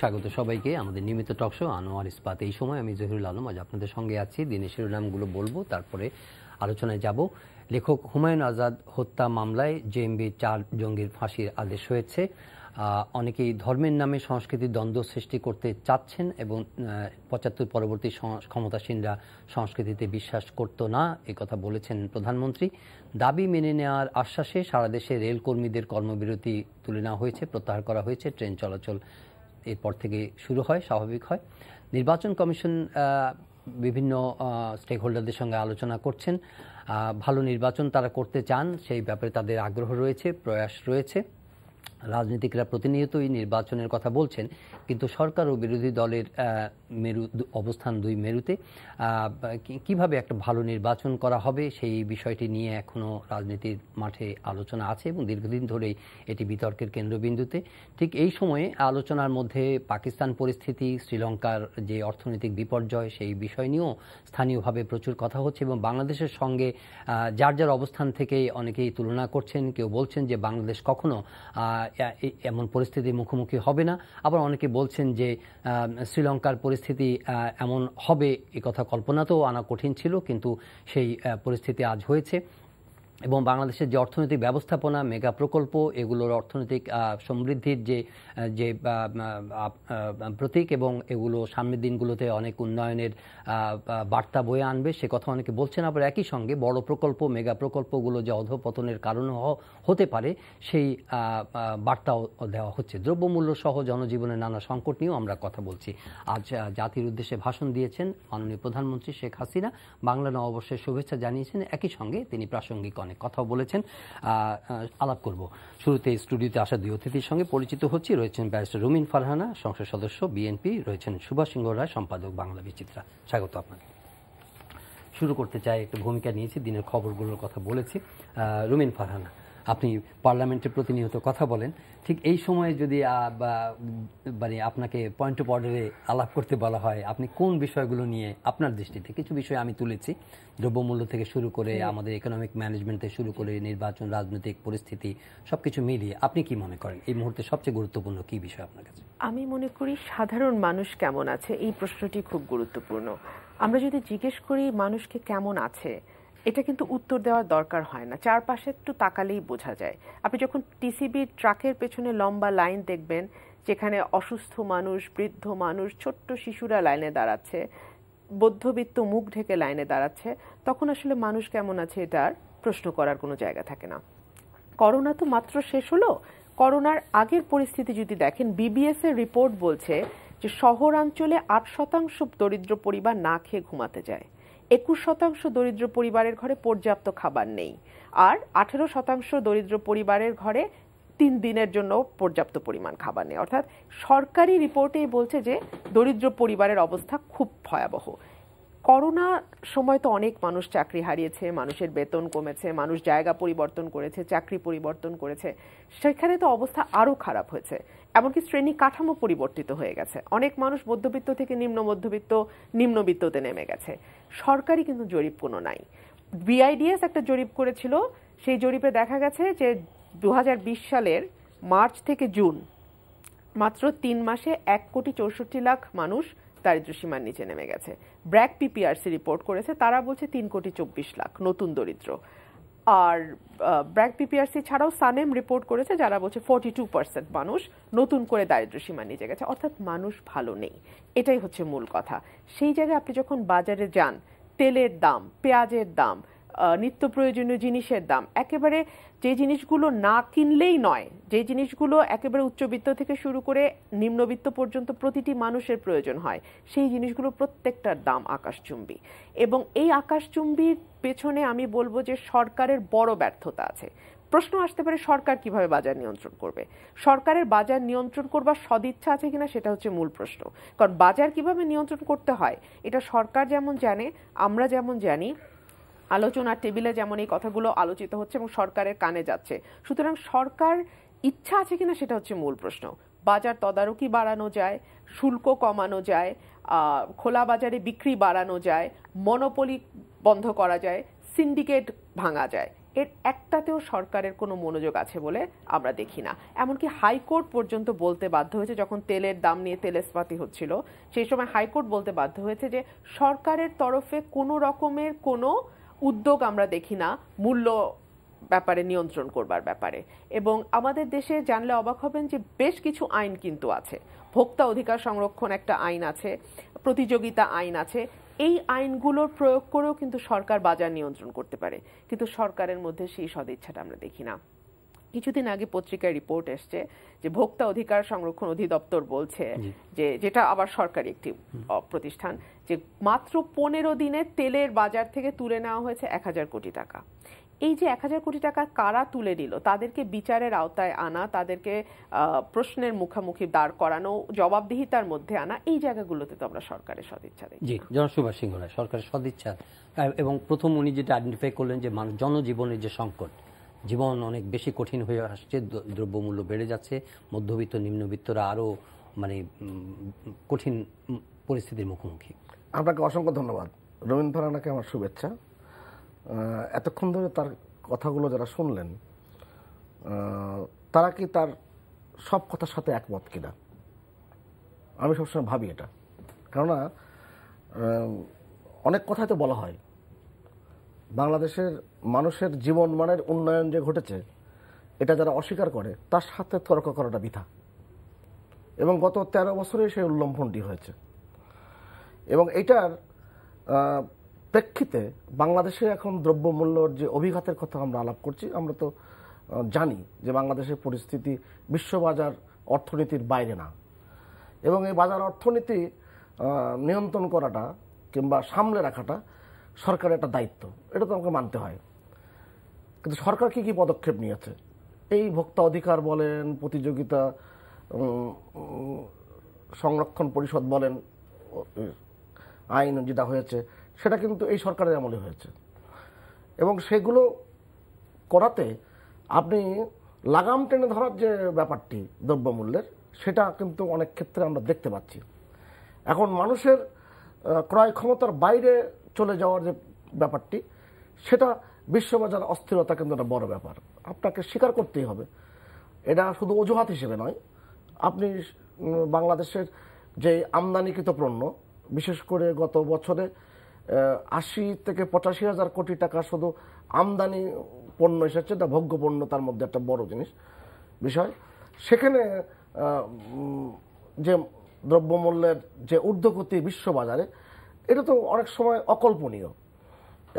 স্বাগত সবাইকে আমাদের নিয়মিত টকশো আনোয়ার ইস্পাত এই সময় আমি জহিরুল আলম আজ আপনাদের সঙ্গে আছি দিনের শিরোনামগুলো বলবো তারপরে আলোচনায় যাব লেখক হুমায়ুন আজাদ হত্যা মামলায় জেএমবি চার জঙ্গির ফাঁসির আদেশ হয়েছে অনেকেই ধর্মের নামে সংস্কৃতির দ্বন্দ্ব সৃষ্টি করতে চাচ্ছেন এবং পঁচাত্তর পরবর্তী ক্ষমতাসীনরা সংস্কৃতিতে বিশ্বাস করত না কথা বলেছেন প্রধানমন্ত্রী দাবি মেনে নেওয়ার আশ্বাসে সারা দেশে রেলকর্মীদের কর্মবিরতি তুলে নেওয়া হয়েছে প্রত্যাহার করা হয়েছে ট্রেন চলাচল এরপর থেকে শুরু হয় স্বাভাবিক হয় নির্বাচন কমিশন বিভিন্ন স্টেক হোল্ডারদের সঙ্গে আলোচনা করছেন ভালো নির্বাচন তারা করতে চান সেই ব্যাপারে তাদের আগ্রহ রয়েছে প্রয়াস রয়েছে রাজনীতিকরা প্রতিনিয়তই নির্বাচনের কথা বলছেন কিন্তু সরকার ও বিরোধী দলের মেরু অবস্থান দুই মেরুতে কিভাবে একটা ভালো নির্বাচন করা হবে সেই বিষয়টি নিয়ে এখনও রাজনীতির মাঠে আলোচনা আছে এবং দীর্ঘদিন ধরেই এটি বিতর্কের কেন্দ্রবিন্দুতে ঠিক এই সময়ে আলোচনার মধ্যে পাকিস্তান পরিস্থিতি শ্রীলঙ্কার যে অর্থনৈতিক বিপর্যয় সেই বিষয় নিয়েও স্থানীয়ভাবে প্রচুর কথা হচ্ছে এবং বাংলাদেশের সঙ্গে যার যার অবস্থান থেকে অনেকেই তুলনা করছেন কেউ বলছেন যে বাংলাদেশ কখনো এমন পরিস্থিতির মুখোমুখি হবে না আবার অনেকে বলছেন যে শ্রীলঙ্কার পরিস্থিতি পরিস্থিতি এমন হবে এ কথা কল্পনাতেও আনা কঠিন ছিল কিন্তু সেই পরিস্থিতি আজ হয়েছে এবং বাংলাদেশের যে অর্থনৈতিক ব্যবস্থাপনা মেগা প্রকল্প এগুলোর অর্থনৈতিক সমৃদ্ধির যে যে প্রতীক এবং এগুলো সামনের দিনগুলোতে অনেক উন্নয়নের বার্তা বয়ে আনবে সে কথা অনেকে বলছেন আবার একই সঙ্গে বড় প্রকল্প মেগা প্রকল্পগুলো যে অধপতনের কারণ হতে পারে সেই বার্তাও দেওয়া হচ্ছে দ্রব্যমূল্য সহ জনজীবনের নানা সংকট নিয়েও আমরা কথা বলছি আজ জাতির উদ্দেশ্যে ভাষণ দিয়েছেন মাননীয় প্রধানমন্ত্রী শেখ হাসিনা বাংলা নববর্ষের শুভেচ্ছা জানিয়েছেন একই সঙ্গে তিনি প্রাসঙ্গিক অনেক কথাও বলেছেন আলাপ করব শুরুতে স্টুডিওতে আসা দুই অতিথির সঙ্গে পরিচিত হচ্ছি রয়েছেন ব্যারিস্টার রুমিন ফারহানা সংসদ সদস্য বিএনপি রয়েছেন সুভাষ সিংহ রায় সম্পাদক বাংলা বিচিত্রা স্বাগত আপনাকে শুরু করতে চাই একটা ভূমিকা নিয়েছি দিনের খবরগুলোর কথা বলেছি রুমিন ফারহানা আপনি পার্লামেন্টে প্রতিনিয়ত কথা বলেন ঠিক এই সময়ে যদি মানে আপনাকে পয়েন্ট অফ অর্ডারে আলাপ করতে বলা হয় আপনি কোন বিষয়গুলো নিয়ে আপনার দৃষ্টিতে কিছু বিষয় আমি তুলেছি দ্রব্যমূল্য থেকে শুরু করে আমাদের ইকোনমিক ম্যানেজমেন্ট থেকে শুরু করে নির্বাচন রাজনৈতিক পরিস্থিতি সব কিছু মিলিয়ে আপনি কি মনে করেন এই মুহূর্তে সবচেয়ে গুরুত্বপূর্ণ কি বিষয় আপনার কাছে আমি মনে করি সাধারণ মানুষ কেমন আছে এই প্রশ্নটি খুব গুরুত্বপূর্ণ আমরা যদি জিজ্ঞেস করি মানুষকে কেমন আছে এটা কিন্তু উত্তর দেওয়ার দরকার হয় না চারপাশে একটু তাকালেই বোঝা যায় আপনি যখন টিসিবি ট্রাকের পেছনে লম্বা লাইন দেখবেন যেখানে অসুস্থ মানুষ বৃদ্ধ মানুষ ছোট্ট শিশুরা লাইনে দাঁড়াচ্ছে বৌদ্ধবিত্ত মুখ ঢেকে লাইনে দাঁড়াচ্ছে তখন আসলে মানুষ কেমন আছে এটার প্রশ্ন করার কোনো জায়গা থাকে না করোনা তো মাত্র শেষ হলো করোনার আগের পরিস্থিতি যদি দেখেন বিবিএস এর রিপোর্ট বলছে যে শহরাঞ্চলে আট শতাংশ দরিদ্র পরিবার না খেয়ে ঘুমাতে যায় একুশ শতাংশ দরিদ্র পরিবারের ঘরে পর্যাপ্ত খাবার নেই আর আঠেরো শতাংশ দরিদ্র পরিবারের ঘরে তিন দিনের জন্য পর্যাপ্ত পরিমাণ খাবার নেই অর্থাৎ সরকারি রিপোর্টেই বলছে যে দরিদ্র পরিবারের অবস্থা খুব ভয়াবহ করোনা সময় তো অনেক মানুষ চাকরি হারিয়েছে মানুষের বেতন কমেছে মানুষ জায়গা পরিবর্তন করেছে চাকরি পরিবর্তন করেছে সেখানে তো অবস্থা আরও খারাপ হয়েছে এমনকি শ্রেণী কাঠামো পরিবর্তিত হয়ে গেছে অনেক মানুষ মধ্যবিত্ত থেকে নিম্ন মধ্যবিত্ত নিম্নবিত্ততে নেমে গেছে সরকারি কিন্তু জরিপ কোনো নাই বিআইডিএস একটা জরিপ করেছিল সেই জরিপে দেখা গেছে যে দু সালের মার্চ থেকে জুন মাত্র তিন মাসে এক কোটি চৌষট্টি লাখ মানুষ দারিদ্রসীমার নিচে নেমে গেছে ব্র্যাক পিপিআরসি রিপোর্ট করেছে তারা বলছে তিন কোটি চব্বিশ লাখ নতুন দরিদ্র আর ব্র্যাক পিপিআরসি ছাড়াও সানেম রিপোর্ট করেছে যারা বলছে ফোর্টি টু পার্সেন্ট মানুষ নতুন করে দারিদ্রসীমা নিজে গেছে অর্থাৎ মানুষ ভালো নেই এটাই হচ্ছে মূল কথা সেই জায়গায় আপনি যখন বাজারে যান তেলের দাম পেঁয়াজের দাম নিত্য প্রয়োজনীয় জিনিসের দাম একেবারে যে জিনিসগুলো না কিনলেই নয় যে জিনিসগুলো একেবারে উচ্চবিত্ত থেকে শুরু করে নিম্নবিত্ত পর্যন্ত প্রতিটি মানুষের প্রয়োজন হয় সেই জিনিসগুলো প্রত্যেকটার দাম আকাশচুম্বী এবং এই আকাশচুম্বীর পেছনে আমি বলবো যে সরকারের বড় ব্যর্থতা আছে প্রশ্ন আসতে পারে সরকার কিভাবে বাজার নিয়ন্ত্রণ করবে সরকারের বাজার নিয়ন্ত্রণ করবার সদিচ্ছা আছে কিনা সেটা হচ্ছে মূল প্রশ্ন কারণ বাজার কিভাবে নিয়ন্ত্রণ করতে হয় এটা সরকার যেমন জানে আমরা যেমন জানি আলোচনার টেবিলে যেমন এই কথাগুলো আলোচিত হচ্ছে এবং সরকারের কানে যাচ্ছে সুতরাং সরকার ইচ্ছা আছে কিনা সেটা হচ্ছে মূল প্রশ্ন বাজার তদারকি বাড়ানো যায় শুল্ক কমানো যায় খোলা বাজারে বিক্রি বাড়ানো যায় মনোপলি বন্ধ করা যায় সিন্ডিকেট ভাঙা যায় এর একটাতেও সরকারের কোনো মনোযোগ আছে বলে আমরা দেখি না এমনকি হাইকোর্ট পর্যন্ত বলতে বাধ্য হয়েছে যখন তেলের দাম নিয়ে তেলেস্পাতি হচ্ছিল সেই সময় হাইকোর্ট বলতে বাধ্য হয়েছে যে সরকারের তরফে কোনো রকমের কোনো উদ্যোগ আমরা দেখি না মূল্য ব্যাপারে নিয়ন্ত্রণ করবার ব্যাপারে এবং আমাদের দেশে জানলে অবাক হবেন যে বেশ কিছু আইন কিন্তু আছে ভোক্তা অধিকার সংরক্ষণ একটা আইন আছে প্রতিযোগিতা আইন আছে এই আইনগুলোর প্রয়োগ করেও কিন্তু সরকার বাজার নিয়ন্ত্রণ করতে পারে কিন্তু সরকারের মধ্যে সেই সদিচ্ছাটা আমরা দেখি না কিছুদিন আগে পত্রিকায় রিপোর্ট এসছে যে ভোক্তা অধিকার সংরক্ষণ অধিদপ্তর বলছে যে যেটা আবার সরকারি একটি প্রতিষ্ঠান যে মাত্র পনেরো দিনে তেলের বাজার থেকে তুলে নেওয়া হয়েছে এক হাজার কোটি টাকা এই যে এক হাজার কোটি টাকা কারা তুলে নিল তাদেরকে বিচারের আওতায় আনা তাদেরকে প্রশ্নের মুখামুখি দাঁড় করানো জবাবদিহিতার মধ্যে আনা এই জায়গাগুলোতে তো আমরা সরকারের সদিচ্ছা দিই জি জনসুভাষ সিংহ সরকারের সদিচ্ছা এবং প্রথম উনি যেটা আইডেন্টিফাই করলেন যে মানুষ জনজীবনের যে সংকট জীবন অনেক বেশি কঠিন হয়ে আসছে দ্রব্যমূল্য বেড়ে যাচ্ছে মধ্যবিত্ত নিম্নবিত্তরা আরও মানে কঠিন পরিস্থিতির মুখোমুখি আপনাকে অসংখ্য ধন্যবাদ রবীন্দ্র ফারানাকে আমার শুভেচ্ছা এতক্ষণ ধরে তার কথাগুলো যারা শুনলেন তারা কি তার সব কথার সাথে একমত কিনা আমি সবসময় ভাবি এটা কেননা অনেক কথাই তো বলা হয় বাংলাদেশের মানুষের জীবনমানের উন্নয়ন যে ঘটেছে এটা যারা অস্বীকার করে তার সাথে তর্ক করাটা বৃথা এবং গত ১৩ বছরে সেই উল্লম্ফনটি হয়েছে এবং এটার প্রেক্ষিতে বাংলাদেশে এখন দ্রব্যমূল্যর যে অভিঘাতের কথা আমরা আলাপ করছি আমরা তো জানি যে বাংলাদেশের পরিস্থিতি বিশ্ববাজার অর্থনীতির বাইরে না এবং এই বাজার অর্থনীতি নিয়ন্ত্রণ করাটা কিংবা সামলে রাখাটা সরকারের একটা দায়িত্ব এটা তো আমাকে মানতে হয় কিন্তু সরকার কী কী পদক্ষেপ নিয়েছে এই ভোক্তা অধিকার বলেন প্রতিযোগিতা সংরক্ষণ পরিষদ বলেন আইন যেটা হয়েছে সেটা কিন্তু এই সরকারের আমলে হয়েছে এবং সেগুলো করাতে আপনি লাগাম টেনে ধরার যে ব্যাপারটি দ্রব্যমূল্যের সেটা কিন্তু অনেক ক্ষেত্রে আমরা দেখতে পাচ্ছি এখন মানুষের ক্রয় ক্ষমতার বাইরে চলে যাওয়ার যে ব্যাপারটি সেটা বিশ্ববাজার অস্থিরতা কিন্তু একটা বড় ব্যাপার আপনাকে স্বীকার করতেই হবে এটা শুধু অজুহাত হিসেবে নয় আপনি বাংলাদেশের যে আমদানিকৃত পণ্য বিশেষ করে গত বছরে আশি থেকে পঁচাশি হাজার কোটি টাকা শুধু আমদানি পণ্য এসেছে এটা ভোগ্য পণ্য তার মধ্যে একটা বড় জিনিস বিষয় সেখানে যে দ্রব্যমূল্যের যে ঊর্ধ্বগতি বিশ্ববাজারে এটা তো অনেক সময় অকল্পনীয়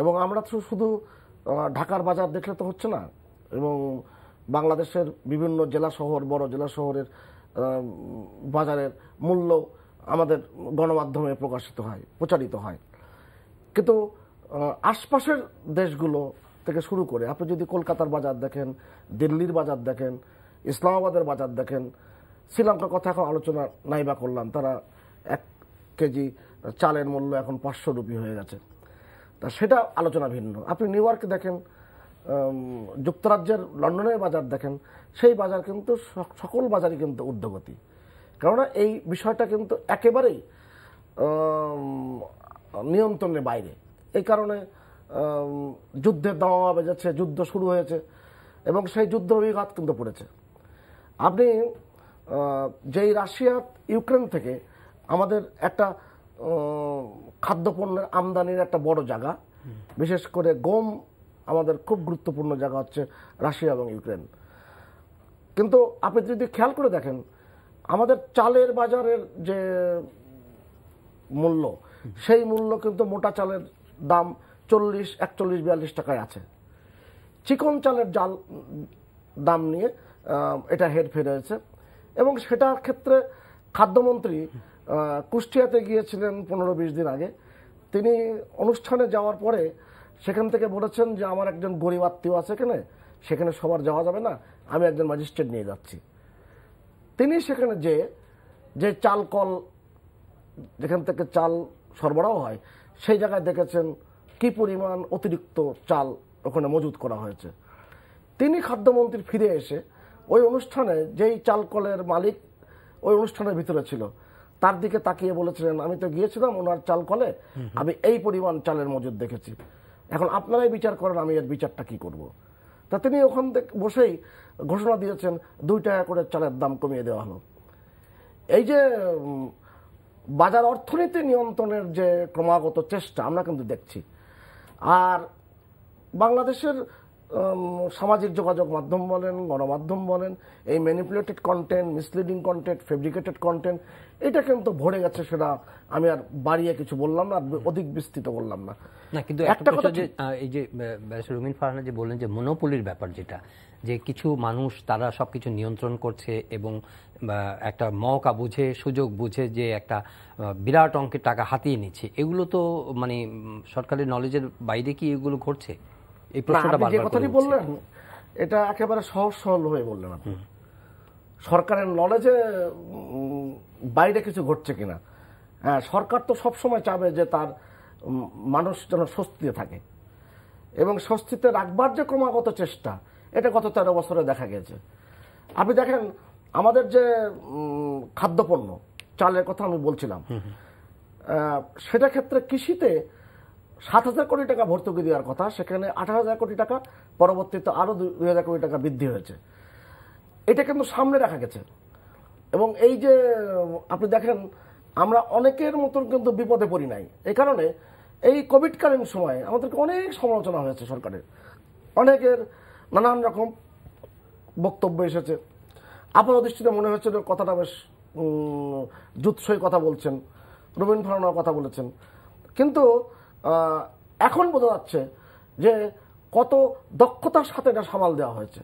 এবং আমরা তো শুধু ঢাকার বাজার দেখলে তো হচ্ছে না এবং বাংলাদেশের বিভিন্ন জেলা শহর বড় জেলা শহরের বাজারের মূল্য আমাদের গণমাধ্যমে প্রকাশিত হয় প্রচারিত হয় কিন্তু আশপাশের দেশগুলো থেকে শুরু করে আপনি যদি কলকাতার বাজার দেখেন দিল্লির বাজার দেখেন ইসলামাবাদের বাজার দেখেন শ্রীলঙ্কার কথা এখন আলোচনা নাইবা করলাম তারা এক কেজি চালের মূল্য এখন পাঁচশো রুপি হয়ে গেছে তা সেটা আলোচনা ভিন্ন আপনি নিউ ইয়র্কে দেখেন যুক্তরাজ্যের লন্ডনের বাজার দেখেন সেই বাজার কিন্তু সকল বাজারই কিন্তু ঊর্ধ্বগতি কেননা এই বিষয়টা কিন্তু একেবারেই নিয়ন্ত্রণের বাইরে এই কারণে যুদ্ধের দাওয়া বেজেছে যুদ্ধ শুরু হয়েছে এবং সেই যুদ্ধ অভিঘাত কিন্তু পড়েছে আপনি যেই রাশিয়া ইউক্রেন থেকে আমাদের একটা খাদ্যপণ্যের আমদানির একটা বড় জায়গা বিশেষ করে গম আমাদের খুব গুরুত্বপূর্ণ জায়গা হচ্ছে রাশিয়া এবং ইউক্রেন কিন্তু আপনি যদি খেয়াল করে দেখেন আমাদের চালের বাজারের যে মূল্য সেই মূল্য কিন্তু মোটা চালের দাম চল্লিশ একচল্লিশ বিয়াল্লিশ টাকায় আছে চিকন চালের জাল দাম নিয়ে এটা হেরফের হয়েছে এবং সেটার ক্ষেত্রে খাদ্যমন্ত্রী কুষ্টিয়াতে গিয়েছিলেন পনেরো বিশ দিন আগে তিনি অনুষ্ঠানে যাওয়ার পরে সেখান থেকে বলেছেন যে আমার একজন গরিব আত্মীয় আছে এখানে সেখানে সবার যাওয়া যাবে না আমি একজন ম্যাজিস্ট্রেট নিয়ে যাচ্ছি তিনি সেখানে যে যে চাল কল যেখান থেকে চাল সরবরাহ হয় সেই জায়গায় দেখেছেন কি পরিমাণ অতিরিক্ত চাল ওখানে মজুত করা হয়েছে তিনি খাদ্যমন্ত্রী ফিরে এসে ওই অনুষ্ঠানে যেই চালকলের মালিক ওই অনুষ্ঠানের ভিতরে ছিল তার দিকে তাকিয়ে বলেছিলেন আমি তো গিয়েছিলাম ওনার চাল কলে আমি এই পরিমাণ চালের মজুদ দেখেছি এখন আপনারাই বিচার করেন আমি এর বিচারটা কি করব। তা তিনি ওখান থেকে বসেই ঘোষণা দিয়েছেন দুই টাকা করে চালের দাম কমিয়ে দেওয়া হলো এই যে বাজার অর্থনীতি নিয়ন্ত্রণের যে ক্রমাগত চেষ্টা আমরা কিন্তু দেখছি আর বাংলাদেশের সামাজিক যোগাযোগ মাধ্যম বলেন গণমাধ্যম বলেন এই manipulated content misleading content fabricated content এটা কিন্তু ভরে গেছে সেটা আমি আর বাড়িয়ে কিছু বললাম না অধিক বিস্তৃত বললাম না না কিন্তু একটা কথা যে এই যে রুমিন ফারহানা যে বললেন যে মনোপলির ব্যাপার যেটা যে কিছু মানুষ তারা সব কিছু নিয়ন্ত্রণ করছে এবং একটা মকা বুঝে সুযোগ বুঝে যে একটা বিরাট অঙ্কের টাকা হাতিয়ে নিচ্ছে এগুলো তো মানে সরকারের নলেজের বাইরে কি এগুলো ঘটছে এই প্রশ্নটা যে কথাটি বললেন এটা একেবারে সহজ সরল হয়ে বললেন আপনি সরকারের নলেজে বাইরে কিছু ঘটছে কিনা হ্যাঁ সরকার তো সবসময় চাবে যে তার মানুষ যেন স্বস্তিতে থাকে এবং স্বস্তিতে রাখবার যে ক্রমাগত চেষ্টা এটা গত তেরো বছরে দেখা গেছে আপনি দেখেন আমাদের যে খাদ্যপণ্য চালের কথা আমি বলছিলাম সেটা ক্ষেত্রে কৃষিতে সাত হাজার কোটি টাকা ভর্তুকি দেওয়ার কথা সেখানে আঠারো হাজার কোটি টাকা পরবর্তীতে আরও দুই হাজার কোটি টাকা বৃদ্ধি হয়েছে এটা কিন্তু সামনে রাখা গেছে এবং এই যে আপনি দেখেন আমরা অনেকের মতন কিন্তু বিপদে পড়ি নাই এই কারণে এই কোভিডকালীন সময়ে আমাদেরকে অনেক সমালোচনা হয়েছে সরকারের অনেকের নানান রকম বক্তব্য এসেছে আপাত দৃষ্টিতে মনে যে কথাটা বেশ জুৎসই কথা বলছেন রবীন্দ্র ফারনাও কথা বলেছেন কিন্তু এখন বোঝা যাচ্ছে যে কত দক্ষতার সাথে এটা সামাল দেওয়া হয়েছে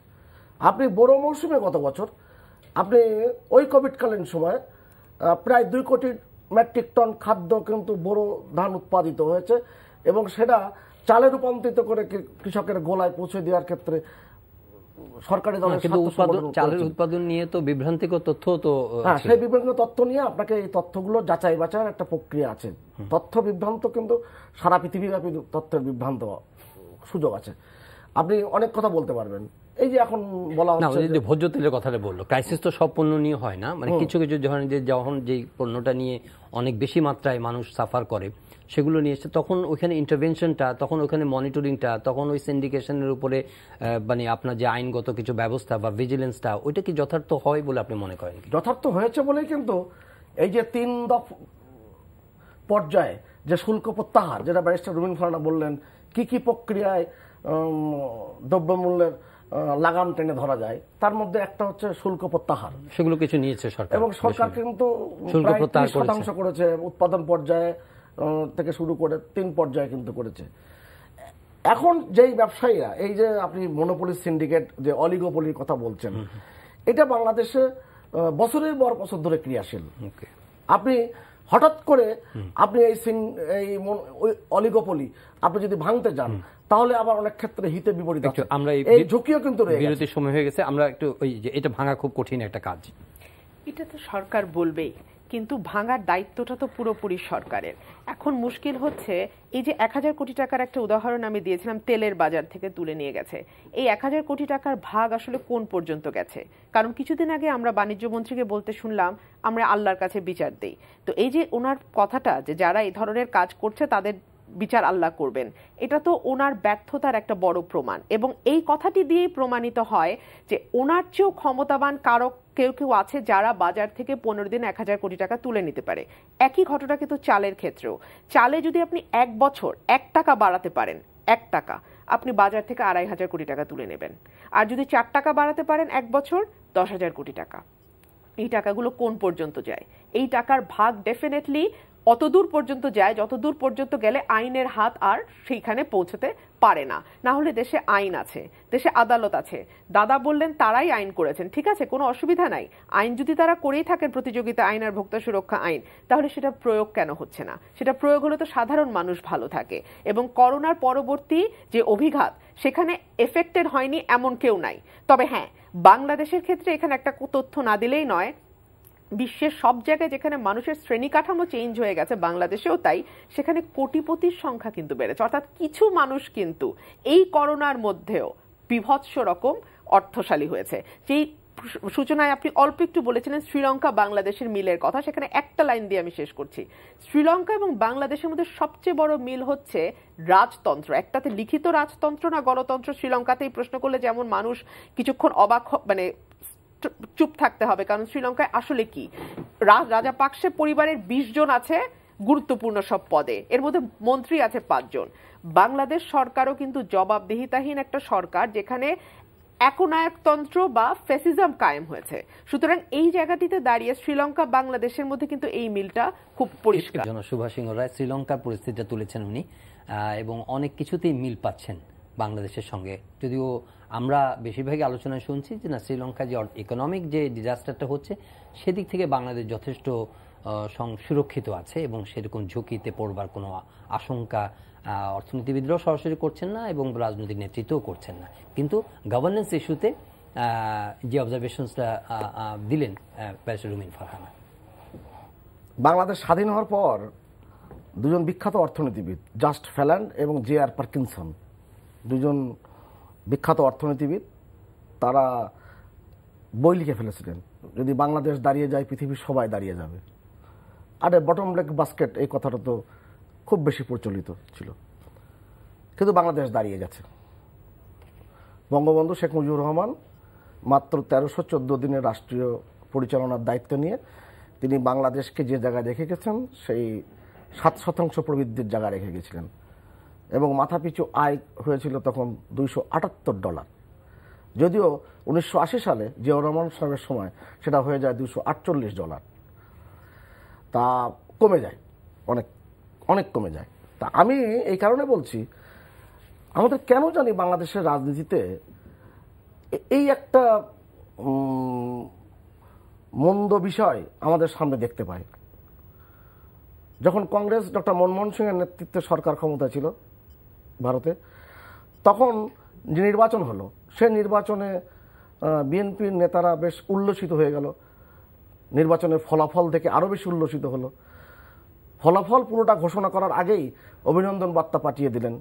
আপনি বড় মৌসুমে গত বছর আপনি ওই কোভিডকালীন সময়ে প্রায় দুই কোটি মেট্রিক টন খাদ্য কিন্তু বড় ধান উৎপাদিত হয়েছে এবং সেটা চালে রূপান্তরিত করে কৃষকের গোলায় পৌঁছে দেওয়ার ক্ষেত্রে সরকারি দলের হ্যাঁ, কিন্তু চালের উৎপাদন নিয়ে তো বিভ্রান্তিকর তথ্য তো হ্যাঁ সেই বিভ্রান্তিকর তথ্য নিয়ে আপনাকে এই তথ্যগুলো যাচাই বাছার একটা প্রক্রিয়া আছে তথ্য বিভ্রান্ত কিন্তু সারা পৃথিবীব্যাপী তথ্যের বিভ্রান্ত সুযোগ আছে আপনি অনেক কথা বলতে পারবেন এই যে এখন বলা হচ্ছে যদি ভোজ্য তেলের কথাটা বললো ক্রাইসিস তো সব পণ্য নিয়ে হয় না মানে কিছু কিছু যখন যে যখন যেই পণ্যটা নিয়ে অনেক বেশি মাত্রায় মানুষ সাফার করে সেগুলো নিয়ে এসছে তখন ওইখানে ইন্টারভেনশনটা তখন ওখানে মনিটরিংটা তখন ওই সিন্ডিকেশনের উপরে মানে আপনার যে আইনগত কিছু ব্যবস্থা বা ভিজিলেন্সটা ওইটা কি যথার্থ হয় বলে আপনি মনে করেন যথার্থ হয়েছে বলেই কিন্তু এই যে তিন দফ পর্যায়ে যে শুল্ক প্রত্যাহার যেটা ব্যারিস্টার রুবিন ফারনা বললেন কি কি প্রক্রিয়ায় দ্রব্যমূল্যের লাগাম টেনে ধরা যায় তার মধ্যে একটা হচ্ছে শুল্ক প্রত্যাহার সেগুলো কিছু নিয়েছে সরকার এবং সরকার কিন্তু শতাংশ করেছে উৎপাদন পর্যায়ে থেকে শুরু করে তিন পর্যায়ে কিন্তু করেছে এখন যেই ব্যবসায়ীরা এই যে আপনি মনোপলি সিন্ডিকেট যে অলিগোপলির কথা বলছেন এটা বাংলাদেশে বছরের পর বছর ধরে ক্রিয়াশীল আপনি হঠাৎ করে আপনি এই সিন এই অলিগোপলি আপনি যদি ভাঙতে যান তাহলে আবার অনেক ক্ষেত্রে হিতে বিপরীত আমরা এই ঝুঁকিও কিন্তু বিরতির সময় হয়ে গেছে আমরা একটু ওই যে এটা ভাঙা খুব কঠিন একটা কাজ এটা তো সরকার বলবেই কিন্তু ভাঙার দায়িত্বটা তো পুরোপুরি সরকারের এখন মুশকিল হচ্ছে এই যে এক হাজার কোটি টাকার একটা উদাহরণ আমি দিয়েছিলাম তেলের বাজার থেকে তুলে নিয়ে গেছে এই এক হাজার কোটি টাকার ভাগ আসলে কোন পর্যন্ত গেছে কারণ কিছুদিন আগে আমরা বাণিজ্য মন্ত্রীকে বলতে শুনলাম আমরা আল্লাহর কাছে বিচার দিই তো এই যে ওনার কথাটা যে যারা এই ধরনের কাজ করছে তাদের বিচার আল্লাহ করবেন এটা তো ওনার ব্যর্থতার একটা বড় প্রমাণ এবং এই কথাটি দিয়েই প্রমাণিত হয় যে ওনার চেয়েও ক্ষমতাবান কারক কেউ কেউ আছে যারা বাজার থেকে পনেরো দিন এক হাজার কোটি টাকা তুলে নিতে পারে একই ঘটনা কিন্তু চালের ক্ষেত্রেও চালে যদি আপনি এক বছর এক টাকা বাড়াতে পারেন এক টাকা আপনি বাজার থেকে আড়াই হাজার কোটি টাকা তুলে নেবেন আর যদি চার টাকা বাড়াতে পারেন এক বছর দশ হাজার কোটি টাকা এই টাকাগুলো কোন পর্যন্ত যায় এই টাকার ভাগ ডেফিনেটলি অতদূর পর্যন্ত যায় যত দূর পর্যন্ত গেলে আইনের হাত আর সেইখানে পৌঁছতে পারে না না হলে দেশে আইন আছে দেশে আদালত আছে দাদা বললেন তারাই আইন করেছেন ঠিক আছে কোনো অসুবিধা নাই আইন যদি তারা করেই থাকেন প্রতিযোগিতা আইন আর ভোক্তা সুরক্ষা আইন তাহলে সেটা প্রয়োগ কেন হচ্ছে না সেটা প্রয়োগ হলে তো সাধারণ মানুষ ভালো থাকে এবং করোনার পরবর্তী যে অভিঘাত সেখানে এফেক্টেড হয়নি এমন কেউ নাই তবে হ্যাঁ বাংলাদেশের ক্ষেত্রে এখানে একটা তথ্য না দিলেই নয় বিশ্বের সব জায়গায় যেখানে মানুষের শ্রেণী কাঠামো চেঞ্জ হয়ে গেছে বাংলাদেশেও তাই সেখানে কোটিপতির সংখ্যা কিন্তু বেড়েছে অর্থাৎ কিছু মানুষ কিন্তু এই করোনার মধ্যেও বিভৎস রকম অর্থশালী হয়েছে যেই সূচনায় আপনি অল্প একটু বলেছিলেন শ্রীলঙ্কা বাংলাদেশের মিলের কথা সেখানে একটা লাইন দিয়ে আমি শেষ করছি শ্রীলঙ্কা এবং বাংলাদেশের মধ্যে সবচেয়ে বড় মিল হচ্ছে রাজতন্ত্র একটাতে লিখিত রাজতন্ত্র না গণতন্ত্র শ্রীলঙ্কাতেই প্রশ্ন করলে যেমন মানুষ কিছুক্ষণ অবাক মানে চুপ থাকতে হবে কারণ শ্রীলঙ্কায় আসলে কি রাজা পাকসে পরিবারের বিশ জন আছে গুরুত্বপূর্ণ সব পদে এর মধ্যে মন্ত্রী আছে পাঁচজন বাংলাদেশ সরকারও কিন্তু জবাবদিহিতাহীন একটা সরকার যেখানে একনায়কতন্ত্র বা ফেসিজম কায়েম হয়েছে সুতরাং এই জায়গাটিতে দাঁড়িয়ে শ্রীলঙ্কা বাংলাদেশের মধ্যে কিন্তু এই মিলটা খুব পরিষ্কার সুভাষ সিংহ রায় শ্রীলঙ্কার পরিস্থিতিটা তুলেছেন উনি এবং অনেক কিছুতেই মিল পাচ্ছেন বাংলাদেশের সঙ্গে যদিও আমরা বেশিরভাগই আলোচনা শুনছি যে না শ্রীলঙ্কা যে ইকোনমিক যে ডিজাস্টারটা হচ্ছে সেদিক থেকে বাংলাদেশ যথেষ্ট সুরক্ষিত আছে এবং সেরকম ঝুঁকিতে পড়বার কোনো আশঙ্কা অর্থনীতিবিদরাও সরাসরি করছেন না এবং রাজনৈতিক নেতৃত্বও করছেন না কিন্তু গভর্নেন্স ইস্যুতে যে অবজারভেশনসটা দিলেন রুমিন ফারহানা বাংলাদেশ স্বাধীন হওয়ার পর দুজন বিখ্যাত অর্থনীতিবিদ জাস্ট ফেল্যান্ড এবং জে আর পার্কিনসন দুজন বিখ্যাত অর্থনীতিবিদ তারা বই লিখে ফেলেছিলেন যদি বাংলাদেশ দাঁড়িয়ে যায় পৃথিবীর সবাই দাঁড়িয়ে যাবে আরে বটম লেক বাস্কেট এই কথাটা তো খুব বেশি প্রচলিত ছিল কিন্তু বাংলাদেশ দাঁড়িয়ে গেছে বঙ্গবন্ধু শেখ মুজিবুর রহমান মাত্র তেরোশো চোদ্দো দিনের রাষ্ট্রীয় পরিচালনার দায়িত্ব নিয়ে তিনি বাংলাদেশকে যে জায়গায় রেখে গেছেন সেই সাত শতাংশ প্রবৃদ্ধির জায়গায় রেখে গেছিলেন এবং মাথাপিছু আয় হয়েছিল তখন দুইশো আটাত্তর ডলার যদিও উনিশশো সালে যে রহমান সাহেবের সময় সেটা হয়ে যায় দুশো আটচল্লিশ ডলার তা কমে যায় অনেক অনেক কমে যায় তা আমি এই কারণে বলছি আমাদের কেন জানি বাংলাদেশের রাজনীতিতে এই একটা মন্দ বিষয় আমাদের সামনে দেখতে পাই যখন কংগ্রেস ডক্টর মনমোহন সিংয়ের নেতৃত্বে সরকার ক্ষমতা ছিল ভারতে তখন যে নির্বাচন হলো সে নির্বাচনে বিএনপির নেতারা বেশ উল্লসিত হয়ে গেল নির্বাচনের ফলাফল থেকে আরও বেশি উল্লসিত হলো ফলাফল পুরোটা ঘোষণা করার আগেই অভিনন্দন বার্তা পাঠিয়ে দিলেন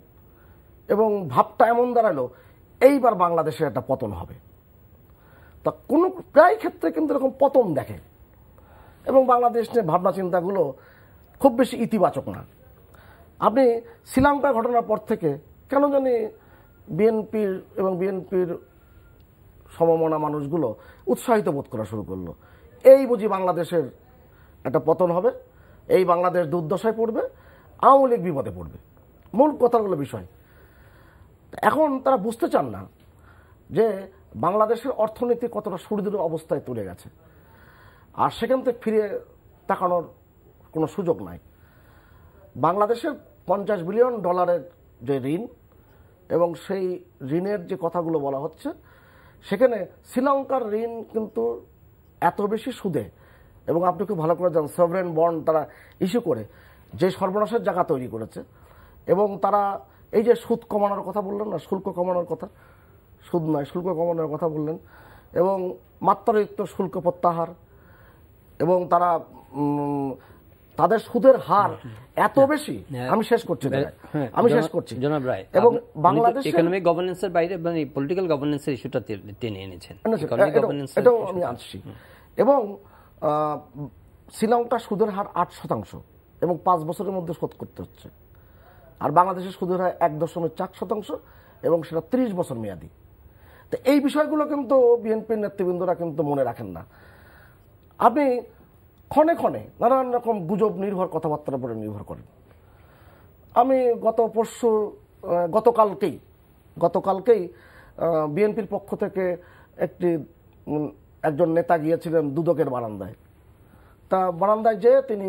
এবং ভাবটা এমন দাঁড়ালো এইবার বাংলাদেশের একটা পতন হবে তা কোনো প্রায় ক্ষেত্রে কিন্তু এরকম পতন দেখে এবং বাংলাদেশ নিয়ে ভাবনা চিন্তাগুলো খুব বেশি ইতিবাচক না আপনি শ্রীলঙ্কার ঘটনার পর থেকে কেন জানি বিএনপির এবং বিএনপির সমমনা মানুষগুলো উৎসাহিত বোধ করা শুরু করলো এই বুঝি বাংলাদেশের একটা পতন হবে এই বাংলাদেশ দুর্দশায় পড়বে আওয়ামী লীগ বিপদে পড়বে মূল কথাগুলো বিষয় এখন তারা বুঝতে চান না যে বাংলাদেশের অর্থনীতি কতটা সুদৃঢ় অবস্থায় তুলে গেছে আর সেখান থেকে ফিরে তাকানোর কোনো সুযোগ নাই বাংলাদেশের পঞ্চাশ বিলিয়ন ডলারের যে ঋণ এবং সেই ঋণের যে কথাগুলো বলা হচ্ছে সেখানে শ্রীলঙ্কার ঋণ কিন্তু এত বেশি সুদে এবং আপনি খুব ভালো করে জানেন সভরেন বন্ড তারা ইস্যু করে যে সর্বনাশের জায়গা তৈরি করেছে এবং তারা এই যে সুদ কমানোর কথা বললেন না শুল্ক কমানোর কথা সুদ নয় শুল্ক কমানোর কথা বললেন এবং মাত্রাতিরিক্ত শুল্ক প্রত্যাহার এবং তারা তাদের সুদের হার এত হ্যাঁ। বেশি হ্যাঁ। আমি শেষ করছি হ্যাঁ, আমি শেষ করছি জনাব রায় এবং বাংলাদেশ ইকোনমিক গভর্নেন্সের বাইরে মানে পলিটিক্যাল গভর্নেন্সের ইস্যুটা টেনে এনেছেন এটাও আমি আসছি এবং শ্রীলঙ্কার সুদের হার আট শতাংশ এবং পাঁচ বছরের মধ্যে শোধ করতে হচ্ছে আর বাংলাদেশের সুদের হার এক দশমিক চার শতাংশ এবং সেটা ত্রিশ বছর মেয়াদি তো এই বিষয়গুলো কিন্তু বিএনপির নেতৃবৃন্দরা কিন্তু মনে রাখেন না আপনি ক্ষণে ক্ষণে নানান রকম গুজব নির্ভর কথাবার্তার উপরে নির্ভর করেন আমি গত পরশু গতকালকেই গতকালকেই বিএনপির পক্ষ থেকে একটি একজন নেতা গিয়েছিলেন দুদকের বারান্দায় তা বারান্দায় যেয়ে তিনি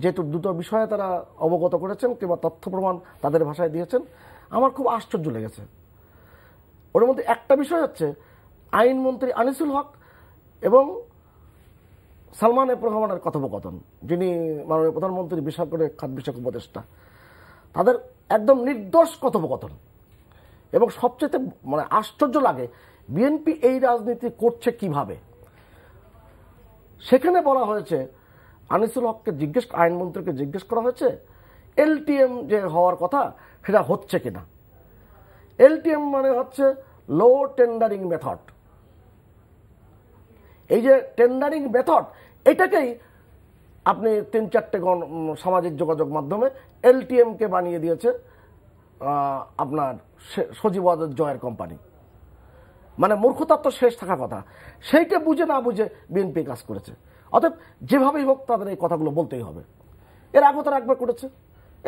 যেহেতু দুটো বিষয়ে তারা অবগত করেছেন কিংবা তথ্য প্রমাণ তাদের ভাষায় দিয়েছেন আমার খুব আশ্চর্য লেগেছে ওর মধ্যে একটা বিষয় হচ্ছে আইনমন্ত্রী আনিসুল হক এবং সালমান এফ রহমানের কথোপকথন যিনি মাননীয় প্রধানমন্ত্রী বিষয় করে খাদ বিষয়ক উপদেষ্টা তাদের একদম নির্দোষ কথোপকথন এবং সবচেয়ে মানে আশ্চর্য লাগে বিএনপি এই রাজনীতি করছে কিভাবে সেখানে বলা হয়েছে আনিসুল হককে জিজ্ঞেস আইনমন্ত্রীকে জিজ্ঞেস করা হয়েছে এলটিএম যে হওয়ার কথা সেটা হচ্ছে কিনা এলটিএম মানে হচ্ছে লো টেন্ডারিং মেথড এই যে টেন্ডারিং মেথড এটাকেই আপনি তিন চারটে গণ সামাজিক যোগাযোগ মাধ্যমে এলটিএমকে বানিয়ে দিয়েছে আপনার সজীব জয়ের কোম্পানি মানে মূর্খতার তো শেষ থাকার কথা সেইটা বুঝে না বুঝে বিএনপি কাজ করেছে অতএব যেভাবেই হোক তাদের এই কথাগুলো বলতেই হবে এর আগেও তারা একবার করেছে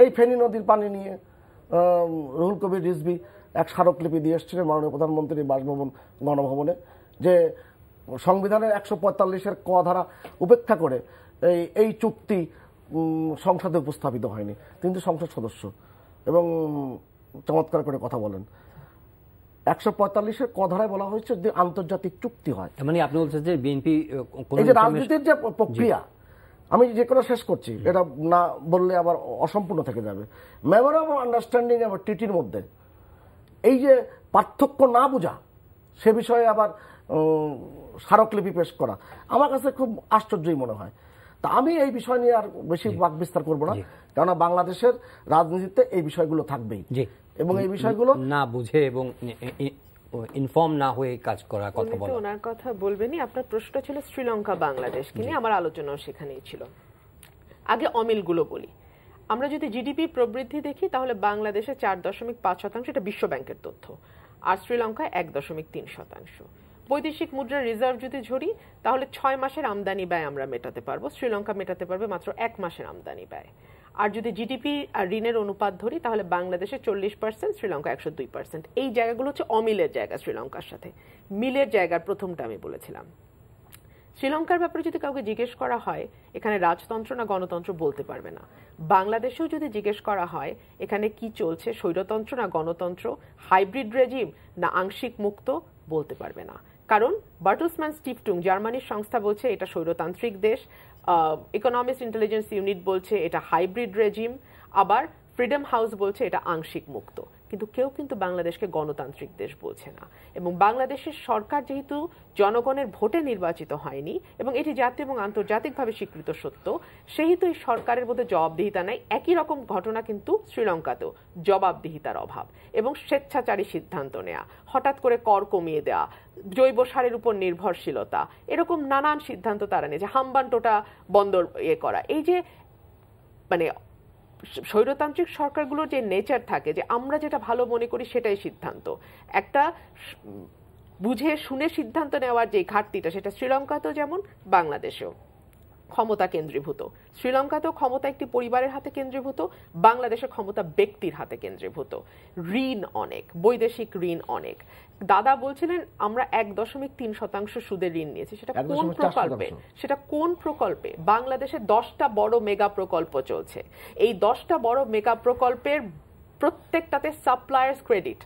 এই ফেনী নদীর পানি নিয়ে রুহুল কবির রিজবি এক স্মারকলিপি দিয়ে এসেছিলেন মাননীয় প্রধানমন্ত্রী বাসভবন গণভবনে যে সংবিধানের একশো পঁয়তাল্লিশের ক ধারা উপেক্ষা করে এই এই চুক্তি সংসদে উপস্থাপিত হয়নি তিনি তো সংসদ সদস্য এবং চমৎকার করে কথা বলেন একশো পঁয়তাল্লিশের কধারায় বলা হয়েছে যে আন্তর্জাতিক চুক্তি হয় মানে আপনি বলছেন যে বিএনপি এই যে রাজনীতির যে প্রক্রিয়া আমি যে কোনো শেষ করছি এটা না বললে আবার অসম্পূর্ণ থেকে যাবে মেমোরাম আন্ডারস্ট্যান্ডিং আবার টিটির মধ্যে এই যে পার্থক্য না বোঝা সে বিষয়ে আবার স্মারকলিপি পেশ করা আমার কাছে খুব আশ্চর্যই মনে হয় তা আমি এই বিষয় নিয়ে আর বেশি বাক বিস্তার করবো না কেননা বাংলাদেশের রাজনীতিতে এই বিষয়গুলো থাকবেই এবং এই বিষয়গুলো না বুঝে এবং ইনফর্ম না হয়ে কাজ করা কথা বলা ওনার কথা বলবেনি আপনার প্রশ্নটা ছিল শ্রীলঙ্কা বাংলাদেশ কিনে আমার আলোচনাও সেখানেই ছিল আগে অমিলগুলো বলি আমরা যদি জিডিপি প্রবৃদ্ধি দেখি তাহলে বাংলাদেশে চার দশমিক পাঁচ শতাংশ এটা বিশ্ব ব্যাংকের তথ্য আর শ্রীলঙ্কায় এক দশমিক তিন শতাংশ বৈদেশিক মুদ্রার রিজার্ভ যদি ঝরি তাহলে ছয় মাসের আমদানি ব্যয় আমরা মেটাতে পারবো শ্রীলঙ্কা মেটাতে পারবে মাত্র এক মাসের আমদানি ব্যয় আর যদি জিডিপি আর ঋণের অনুপাত ধরি তাহলে বাংলাদেশে চল্লিশ পার্সেন্ট শ্রীলঙ্কা একশো দুই পার্সেন্ট এই জায়গাগুলো হচ্ছে অমিলের জায়গা শ্রীলঙ্কার সাথে মিলের জায়গার প্রথমটা আমি বলেছিলাম শ্রীলঙ্কার ব্যাপারে যদি কাউকে জিজ্ঞেস করা হয় এখানে রাজতন্ত্র না গণতন্ত্র বলতে পারবে না বাংলাদেশেও যদি জিজ্ঞেস করা হয় এখানে কি চলছে স্বৈরতন্ত্র না গণতন্ত্র হাইব্রিড রেজিম না আংশিক মুক্ত বলতে পারবে না কারণ বার্টলসম্যান স্টিফটুং জার্মানির সংস্থা বলছে এটা স্বৈরতান্ত্রিক দেশ ইকোনমিক্স ইন্টেলিজেন্স ইউনিট বলছে এটা হাইব্রিড রেজিম আবার ফ্রিডম হাউস বলছে এটা আংশিক মুক্ত কিন্তু কেউ কিন্তু বাংলাদেশকে গণতান্ত্রিক দেশ বলছে না এবং বাংলাদেশের সরকার যেহেতু জনগণের ভোটে নির্বাচিত হয়নি এবং এটি জাতীয় এবং আন্তর্জাতিকভাবে স্বীকৃত সত্য সেহেতু এই সরকারের মধ্যে জবাবদিহিতা নাই একই রকম ঘটনা কিন্তু শ্রীলঙ্কাতেও জবাবদিহিতার অভাব এবং স্বেচ্ছাচারী সিদ্ধান্ত নেয়া হঠাৎ করে কর কমিয়ে দেওয়া জৈব সারের উপর নির্ভরশীলতা এরকম নানান সিদ্ধান্ত তারা নিয়েছে হাম্বানটোটা বন্দর ইয়ে করা এই যে মানে স্বৈরতান্ত্রিক সরকারগুলোর যে নেচার থাকে যে আমরা যেটা ভালো মনে করি সেটাই সিদ্ধান্ত একটা বুঝে শুনে সিদ্ধান্ত নেওয়ার যে ঘাটতিটা সেটা শ্রীলঙ্কাতেও যেমন বাংলাদেশেও ক্ষমতা কেন্দ্রীভূত শ্রীলঙ্কাতেও ক্ষমতা একটি পরিবারের হাতে কেন্দ্রীভূত বাংলাদেশে ক্ষমতা ব্যক্তির হাতে কেন্দ্রীভূত ঋণ অনেক বৈদেশিক ঋণ অনেক দাদা বলছিলেন আমরা এক দশমিক তিন শতাংশ সুদে ঋণ নিয়েছি সেটা কোন প্রকল্পে সেটা কোন প্রকল্পে বাংলাদেশে দশটা বড় মেগা প্রকল্প চলছে এই দশটা বড় মেগা প্রকল্পের প্রত্যেকটাতে সাপ্লায়ার্স ক্রেডিট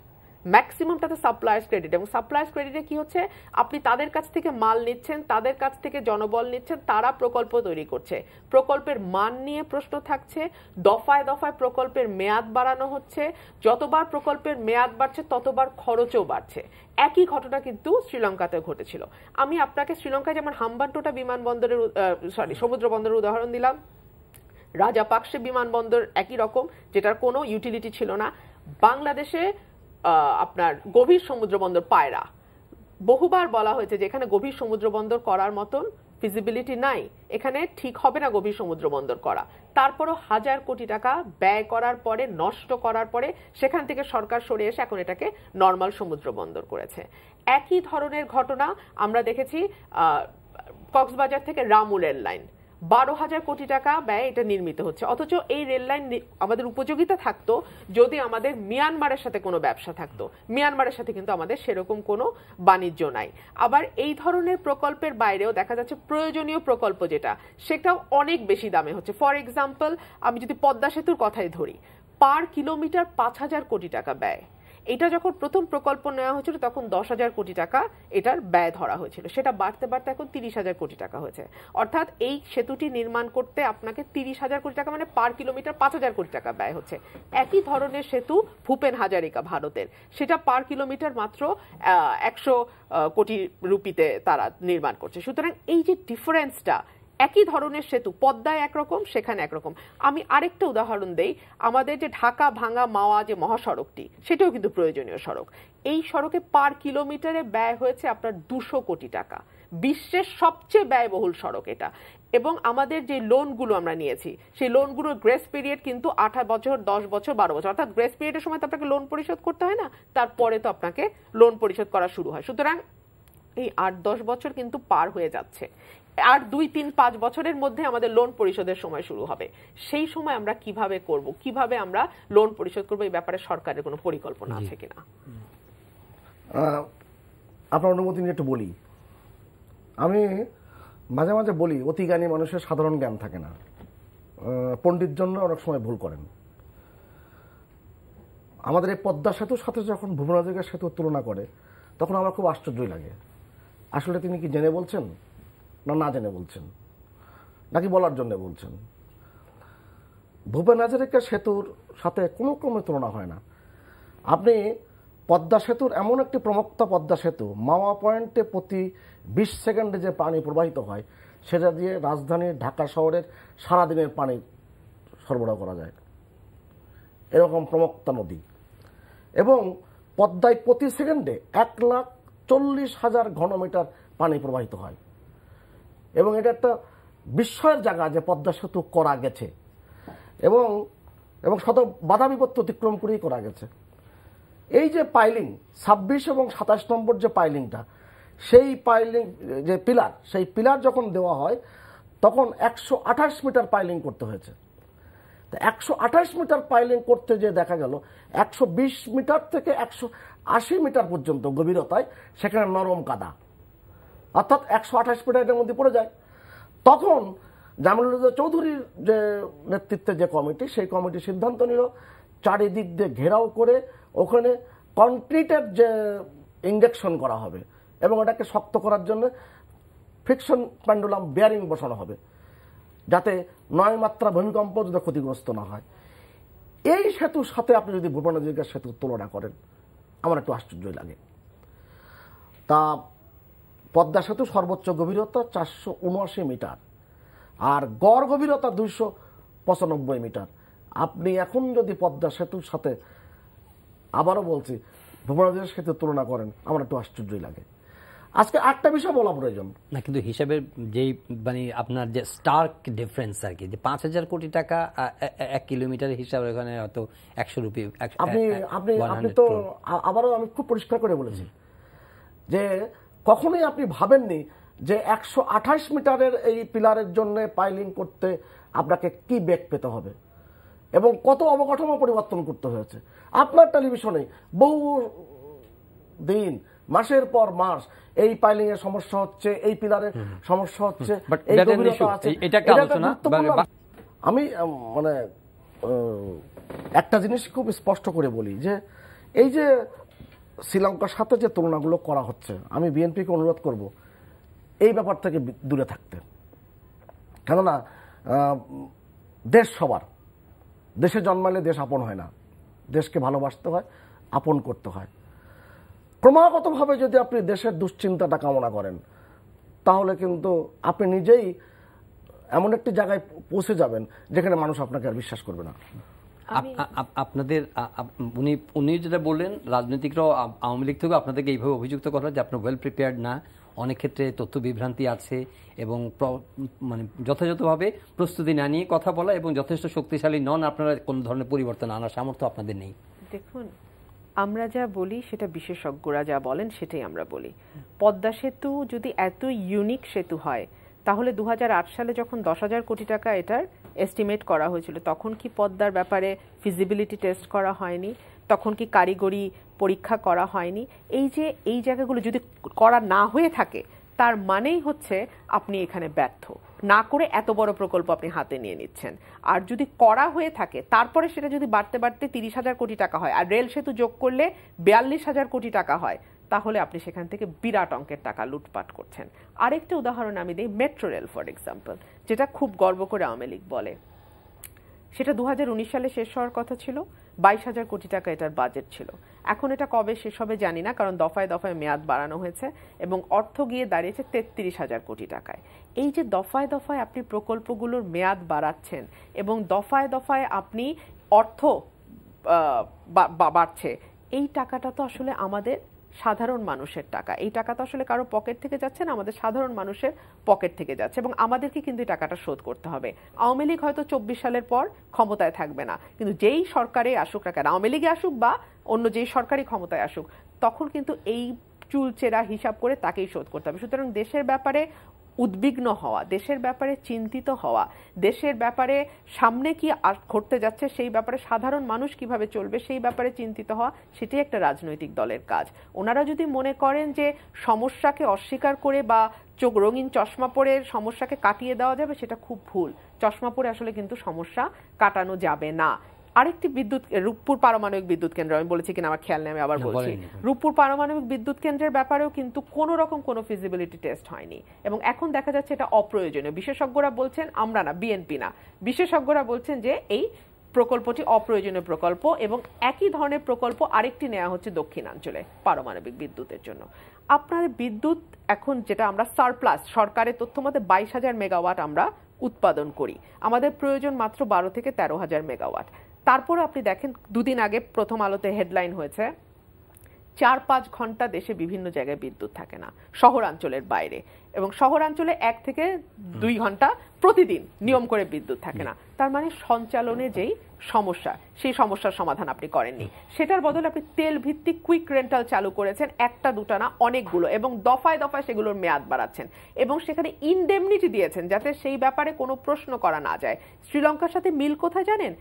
তাতে সাপ্লায়ার্স ক্রেডিট এবং সাপ্লায়ার্স ক্রেডিটে কি হচ্ছে আপনি তাদের কাছ থেকে মাল নিচ্ছেন তাদের কাছ থেকে জনবল নিচ্ছেন তারা প্রকল্প তৈরি করছে প্রকল্পের মান নিয়ে প্রশ্ন থাকছে দফায় দফায় প্রকল্পের মেয়াদ বাড়ানো হচ্ছে যতবার প্রকল্পের মেয়াদ বাড়ছে ততবার খরচও বাড়ছে একই ঘটনা কিন্তু শ্রীলঙ্কাতে ঘটেছিল আমি আপনাকে শ্রীলঙ্কায় যেমন হাম্বান্টোটা বিমানবন্দরের সরি সমুদ্র বন্দরের উদাহরণ দিলাম রাজাপাকসে বিমানবন্দর একই রকম যেটার কোনো ইউটিলিটি ছিল না বাংলাদেশে আপনার গভীর সমুদ্র বন্দর পায়রা বহুবার বলা হয়েছে যে এখানে গভীর সমুদ্র বন্দর করার মতন ফিজিবিলিটি নাই এখানে ঠিক হবে না গভীর সমুদ্র বন্দর করা তারপরও হাজার কোটি টাকা ব্যয় করার পরে নষ্ট করার পরে সেখান থেকে সরকার সরে এসে এখন এটাকে নর্মাল সমুদ্র বন্দর করেছে একই ধরনের ঘটনা আমরা দেখেছি কক্সবাজার থেকে রামুলের লাইন বারো হাজার কোটি টাকা ব্যয় এটা নির্মিত হচ্ছে অথচ এই রেল লাইন আমাদের উপযোগিতা থাকতো যদি আমাদের মিয়ানমারের সাথে কোনো ব্যবসা থাকতো মিয়ানমারের সাথে কিন্তু আমাদের সেরকম কোনো বাণিজ্য নাই আবার এই ধরনের প্রকল্পের বাইরেও দেখা যাচ্ছে প্রয়োজনীয় প্রকল্প যেটা সেটাও অনেক বেশি দামে হচ্ছে ফর এক্সাম্পল আমি যদি পদ্মা সেতুর কথাই ধরি পার কিলোমিটার পাঁচ হাজার কোটি টাকা ব্যয় এটা যখন প্রথম প্রকল্প নেওয়া হয়েছিল তখন দশ হাজার কোটি টাকা এটার ব্যয় ধরা হয়েছিল সেটা বাড়তে বাড়তে এখন তিরিশ হাজার কোটি টাকা হয়েছে অর্থাৎ এই সেতুটি নির্মাণ করতে আপনাকে তিরিশ হাজার কোটি টাকা মানে পার কিলোমিটার পাঁচ হাজার কোটি টাকা ব্যয় হচ্ছে একই ধরনের সেতু ভূপেন হাজারিকা ভারতের সেটা পার কিলোমিটার মাত্র একশো কোটি রুপিতে তারা নির্মাণ করছে সুতরাং এই যে ডিফারেন্সটা একই ধরনের সেতু পদ্মায় একরকম সেখানে একরকম আমি আরেকটা উদাহরণ দেই আমাদের যে ঢাকা ভাঙা মাওয়া যে মহাসড়কটি সেটাও কিন্তু প্রয়োজনীয় সড়ক এই সড়কে পার কিলোমিটারে ব্যয় হয়েছে আপনার দুশো কোটি টাকা বিশ্বের সবচেয়ে ব্যয়বহুল সড়ক এটা এবং আমাদের যে লোনগুলো আমরা নিয়েছি সেই লোনগুলোর গ্রেস পিরিয়ড কিন্তু আঠারো বছর দশ বছর বারো বছর অর্থাৎ গ্রেস পিরিয়ডের সময় তো আপনাকে লোন পরিশোধ করতে হয় না তারপরে তো আপনাকে লোন পরিশোধ করা শুরু হয় সুতরাং এই আট দশ বছর কিন্তু পার হয়ে যাচ্ছে আর দুই তিন পাঁচ বছরের মধ্যে আমাদের লোন পরিশোধের সময় শুরু হবে সেই সময় আমরা কিভাবে করব কিভাবে আমরা লোন পরিশোধ করব এই ব্যাপারে সরকারের কোনো পরিকল্পনা আছে কিনা আপনার অনুমতি নিয়ে একটু বলি আমি মাঝে মাঝে বলি অতি জ্ঞানী মানুষের সাধারণ জ্ঞান থাকে না পণ্ডিত জন্য অনেক সময় ভুল করেন আমাদের এই পদ্মা সেতুর সাথে যখন ভুবনাধিকার সেতুর তুলনা করে তখন আমার খুব আশ্চর্যই লাগে আসলে তিনি কি জেনে বলছেন না না জেনে বলছেন নাকি বলার জন্য বলছেন ভূপেন হাজারিকা সেতুর সাথে কোনো ক্রমে তুলনা হয় না আপনি পদ্মা সেতুর এমন একটি প্রমক্তা পদ্মা সেতু মাওয়া পয়েন্টে প্রতি বিশ সেকেন্ডে যে পানি প্রবাহিত হয় সেটা দিয়ে রাজধানী ঢাকা শহরের সারাদিনের পানি সরবরাহ করা যায় এরকম প্রমক্তা নদী এবং পদ্মায় প্রতি সেকেন্ডে এক লাখ চল্লিশ হাজার ঘনমিটার পানি প্রবাহিত হয় এবং এটা একটা বিস্ময়ের জায়গা যে পদ্মা সেতু করা গেছে এবং এবং শত বাধা বিপত্তি অতিক্রম করেই করা গেছে এই যে পাইলিং ২৬ এবং সাতাশ নম্বর যে পাইলিংটা সেই পাইলিং যে পিলার সেই পিলার যখন দেওয়া হয় তখন একশো আঠাশ মিটার পাইলিং করতে হয়েছে তো একশো আঠাশ মিটার পাইলিং করতে যে দেখা গেল একশো বিশ মিটার থেকে একশো আশি মিটার পর্যন্ত গভীরতায় সেখানে নরম কাদা অর্থাৎ একশো আঠাশ কোটি এটার মধ্যে পড়ে যায় তখন রাজা চৌধুরীর যে নেতৃত্বে যে কমিটি সেই কমিটি সিদ্ধান্ত নিল চারিদিক দিয়ে ঘেরাও করে ওখানে কনক্রিটের যে ইঞ্জেকশন করা হবে এবং ওটাকে শক্ত করার জন্য ফিকশন প্যান্ডুলাম বেয়ারিং বসানো হবে যাতে নয় মাত্রা ভূমিকম্প যদি ক্ষতিগ্রস্ত না হয় এই সেতুর সাথে আপনি যদি ভূপেন্দ্র সেতুর তুলনা করেন আমার একটু আশ্চর্যই লাগে তা পদ্মা সেতু সর্বোচ্চ গভীরতা চারশো উনআশি মিটার আর গড় গভীরতা দুইশো পঁচানব্বই মিটার আপনি এখন যদি পদ্মা সেতুর সাথে আবারও বলছি ভূমরাজের সাথে তুলনা করেন আমার একটু আশ্চর্যই লাগে আজকে আটটা বিষয় বলা প্রয়োজন না কিন্তু হিসাবে যেই মানে আপনার যে স্টার্ক ডিফারেন্স আর কি যে পাঁচ হাজার কোটি টাকা এক কিলোমিটার হিসাবে এখানে হয়তো একশো রুপি আপনি আপনি আপনি তো আবারও আমি খুব পরিষ্কার করে বলেছি যে কখনোই আপনি ভাবেননি যে একশো আঠাশ মিটারের এই পিলারের জন্য পাইলিং করতে আপনাকে কি বেগ পেতে হবে এবং কত অবকাঠামো পরিবর্তন করতে হয়েছে আপনার টেলিভিশনে বহু দিন মাসের পর মাস এই পাইলিং এর সমস্যা হচ্ছে এই পিলারের সমস্যা হচ্ছে আমি মানে একটা জিনিস খুব স্পষ্ট করে বলি যে এই যে শ্রীলঙ্কার সাথে যে তুলনাগুলো করা হচ্ছে আমি বিএনপিকে অনুরোধ করব এই ব্যাপার থেকে দূরে থাকতে কেননা দেশ সবার দেশে জন্মালে দেশ আপন হয় না দেশকে ভালোবাসতে হয় আপন করতে হয় ক্রমাগতভাবে যদি আপনি দেশের দুশ্চিন্তাটা কামনা করেন তাহলে কিন্তু আপনি নিজেই এমন একটি জায়গায় পৌঁছে যাবেন যেখানে মানুষ আপনাকে আর বিশ্বাস করবে না আপনাদের উনি উনি যেটা বললেন রাজনৈতিকরাও আওয়ামী লীগ থেকেও আপনাদেরকে এইভাবে অভিযুক্ত করা যে আপনার ওয়েল প্রিপেয়ার্ড না অনেক ক্ষেত্রে তথ্য বিভ্রান্তি আছে এবং মানে যথাযথভাবে প্রস্তুতি না নিয়ে কথা বলা এবং যথেষ্ট শক্তিশালী নন আপনারা কোনো ধরনের পরিবর্তন আনার সামর্থ্য আপনাদের নেই দেখুন আমরা যা বলি সেটা বিশেষজ্ঞরা যা বলেন সেটাই আমরা বলি পদ্মা সেতু যদি এত ইউনিক সেতু হয় তাহলে দু সালে যখন দশ হাজার কোটি টাকা এটার এস্টিমেট করা হয়েছিল তখন কি পদ্মার ব্যাপারে ফিজিবিলিটি টেস্ট করা হয়নি তখন কি কারিগরি পরীক্ষা করা হয়নি এই যে এই জায়গাগুলো যদি করা না হয়ে থাকে তার মানেই হচ্ছে আপনি এখানে ব্যর্থ না করে এত বড় প্রকল্প আপনি হাতে নিয়ে নিচ্ছেন আর যদি করা হয়ে থাকে তারপরে সেটা যদি বাড়তে বাড়তে তিরিশ হাজার কোটি টাকা হয় আর রেল সেতু যোগ করলে বিয়াল্লিশ হাজার কোটি টাকা হয় তাহলে আপনি সেখান থেকে বিরাট অঙ্কের টাকা লুটপাট করছেন আরেকটা উদাহরণ আমি দিই মেট্রো রেল ফর এক্সাম্পল যেটা খুব গর্ব করে আওয়ামী লীগ বলে সেটা দু সালে শেষ হওয়ার কথা ছিল বাইশ হাজার কোটি টাকা এটার বাজেট ছিল এখন এটা কবে শেষ হবে জানি না কারণ দফায় দফায় মেয়াদ বাড়ানো হয়েছে এবং অর্থ গিয়ে দাঁড়িয়েছে তেত্রিশ হাজার কোটি টাকায় এই যে দফায় দফায় আপনি প্রকল্পগুলোর মেয়াদ বাড়াচ্ছেন এবং দফায় দফায় আপনি অর্থ বাড়ছে এই টাকাটা তো আসলে আমাদের সাধারণ মানুষের টাকা এই টাকা তো আসলে কারো পকেট থেকে যাচ্ছে না আমাদের সাধারণ মানুষের পকেট থেকে যাচ্ছে এবং আমাদেরকে কিন্তু এই টাকাটা শোধ করতে হবে আওয়ামী লীগ হয়তো চব্বিশ সালের পর ক্ষমতায় থাকবে না কিন্তু যেই সরকারে আসুক না কেন আওয়ামী লীগে আসুক বা অন্য যেই সরকারি ক্ষমতায় আসুক তখন কিন্তু এই চুলচেরা হিসাব করে তাকেই শোধ করতে হবে সুতরাং দেশের ব্যাপারে উদ্বিগ্ন হওয়া দেশের ব্যাপারে চিন্তিত হওয়া দেশের ব্যাপারে সামনে কি ঘটতে যাচ্ছে সেই ব্যাপারে সাধারণ মানুষ কিভাবে চলবে সেই ব্যাপারে চিন্তিত হওয়া সেটি একটা রাজনৈতিক দলের কাজ ওনারা যদি মনে করেন যে সমস্যাকে অস্বীকার করে বা চোখ রঙিন চশমা পরে সমস্যাকে কাটিয়ে দেওয়া যাবে সেটা খুব ভুল চশমা পরে আসলে কিন্তু সমস্যা কাটানো যাবে না আরেকটি বিদ্যুৎ রূপপুর পারমাণবিক বিদ্যুৎ কেন্দ্র আমি বলেছি কিনা আমার খেয়াল নেই আমি আবার হ্যাঁ, বলছি রূপপুর পারমাণবিক বিদ্যুৎ কেন্দ্রের ব্যাপারেও কিন্তু কোনো রকম কোনো ফিজিবিলিটি টেস্ট হয়নি এবং এখন দেখা যাচ্ছে এটা অপ্রয়োজনীয় বিশেষজ্ঞরা বলছেন আমরা না বিএনপি না বিশেষজ্ঞরা বলছেন যে এই প্রকল্পটি অপ্রয়োজনীয় প্রকল্প এবং একই ধরনের প্রকল্প আরেকটি নেওয়া হচ্ছে দক্ষিণাঞ্চলে পারমাণবিক বিদ্যুতের জন্য আপনার বিদ্যুৎ এখন যেটা আমরা সারপ্লাস সরকারের তথ্য মতে বাইশ হাজার মেগাওয়াট আমরা উৎপাদন করি আমাদের প্রয়োজন মাত্র বারো থেকে তেরো হাজার মেগাওয়াট তারপর আপনি দেখেন দুদিন আগে প্রথম আলোতে হেডলাইন হয়েছে চার পাঁচ ঘন্টা দেশে বিভিন্ন জায়গায় বিদ্যুৎ থাকে না শহরাঞ্চলের বাইরে এবং শহরাঞ্চলে এক থেকে দুই ঘন্টা প্রতিদিন নিয়ম করে বিদ্যুৎ থাকে না তার মানে সঞ্চালনে যেই সমস্যা সেই সমস্যার সমাধান আপনি করেননি সেটার বদলে আপনি তেল ভিত্তিক কুইক রেন্টাল চালু করেছেন একটা দুটা না অনেকগুলো এবং দফায় দফায় সেগুলোর মেয়াদ বাড়াচ্ছেন এবং সেখানে ইনডেমনিটি দিয়েছেন যাতে সেই ব্যাপারে কোনো প্রশ্ন করা না যায় শ্রীলঙ্কার সাথে মিল কোথায় জানেন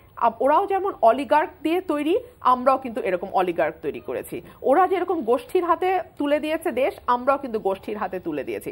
ওরাও যেমন অলিগার্ক দিয়ে তৈরি আমরাও কিন্তু এরকম অলিগার্ক তৈরি করেছি ওরা যেরকম গোষ্ঠীর হাতে তুলে দিয়েছে দেশ আমরাও কিন্তু গোষ্ঠীর হাতে তুলে দিয়েছি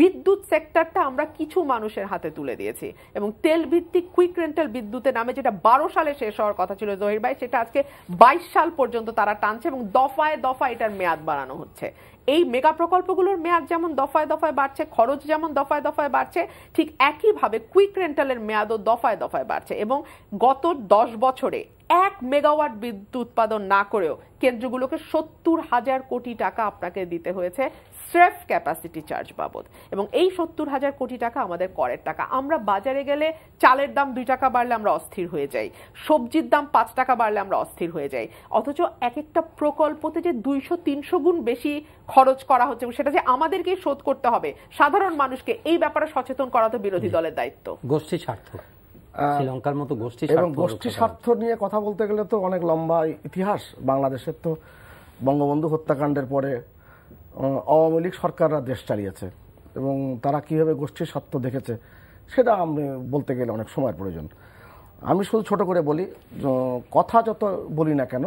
বিদ্যুৎ সেক্টরটা আমরা কিছু মানুষের হাতে তুলে দিয়েছি এবং তেল ভিত্তিক কুইক রেন্টাল বিদ্যুতের নামে যেটা বারো সালে সালে শেষ হওয়ার কথা ছিল জহির ভাই সেটা আজকে বাইশ সাল পর্যন্ত তারা টানছে এবং দফায় দফায় এটার মেয়াদ বাড়ানো হচ্ছে এই মেগা প্রকল্পগুলোর মেয়াদ যেমন দফায় দফায় বাড়ছে খরচ যেমন দফায় দফায় বাড়ছে ঠিক একইভাবে কুইক রেন্টালের মেয়াদও দফায় দফায় বাড়ছে এবং গত দশ বছরে এক মেগাওয়াট বিদ্যুৎ উৎপাদন না করেও কেন্দ্রগুলোকে সত্তর হাজার কোটি টাকা আপনাকে দিতে হয়েছে স্রেফ ক্যাপাসিটি চার্জ বাবদ এবং এই সত্তর হাজার কোটি টাকা আমাদের করের টাকা আমরা বাজারে গেলে চালের দাম দুই টাকা বাড়লে আমরা অস্থির হয়ে যাই সবজির দাম পাঁচ টাকা বাড়লে আমরা অস্থির হয়ে যাই অথচ এক একটা প্রকল্পতে যে দুইশো তিনশো গুণ বেশি খরচ করা হচ্ছে এবং সেটা যে আমাদেরকেই শোধ করতে হবে সাধারণ মানুষকে এই ব্যাপারে সচেতন করা তো বিরোধী দলের দায়িত্ব গোষ্ঠী স্বার্থ শ্রীলঙ্কার মতো গোষ্ঠী এবং গোষ্ঠী স্বার্থ নিয়ে কথা বলতে গেলে তো অনেক লম্বা ইতিহাস বাংলাদেশের তো বঙ্গবন্ধু হত্যাকাণ্ডের পরে আওয়ামী লীগ সরকাররা দেশ চালিয়েছে এবং তারা কীভাবে গোষ্ঠীর স্বার্থ দেখেছে সেটা আমি বলতে গেলে অনেক সময়ের প্রয়োজন আমি শুধু ছোট করে বলি কথা যত বলি না কেন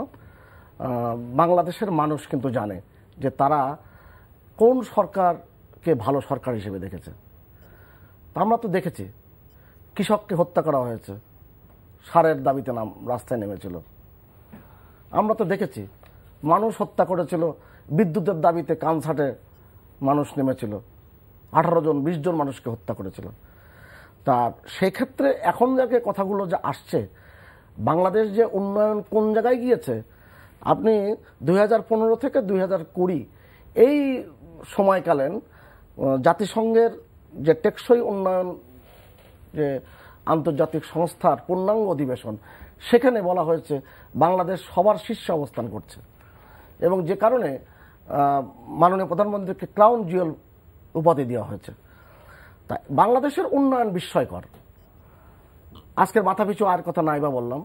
বাংলাদেশের মানুষ কিন্তু জানে যে তারা কোন সরকারকে ভালো সরকার হিসেবে দেখেছে আমরা তো দেখেছি কৃষককে হত্যা করা হয়েছে সারের দাবিতে নাম রাস্তায় নেমেছিল আমরা তো দেখেছি মানুষ হত্যা করেছিল বিদ্যুতের দাবিতে কানসাটে মানুষ নেমেছিল আঠারো জন বিশ জন মানুষকে হত্যা করেছিল তা সেক্ষেত্রে এখন যাকে কথাগুলো যে আসছে বাংলাদেশ যে উন্নয়ন কোন জায়গায় গিয়েছে আপনি দুই থেকে দুই এই সময়কালীন জাতিসংঘের যে টেকসই উন্নয়ন যে আন্তর্জাতিক সংস্থার পূর্ণাঙ্গ অধিবেশন সেখানে বলা হয়েছে বাংলাদেশ সবার শীর্ষে অবস্থান করছে এবং যে কারণে মাননীয় প্রধানমন্ত্রীকে ক্রাউন জুয়েল উপাধি দেওয়া হয়েছে তাই বাংলাদেশের উন্নয়ন বিস্ময়কর আজকের মাথাপিছু আর কথা নাই বা বললাম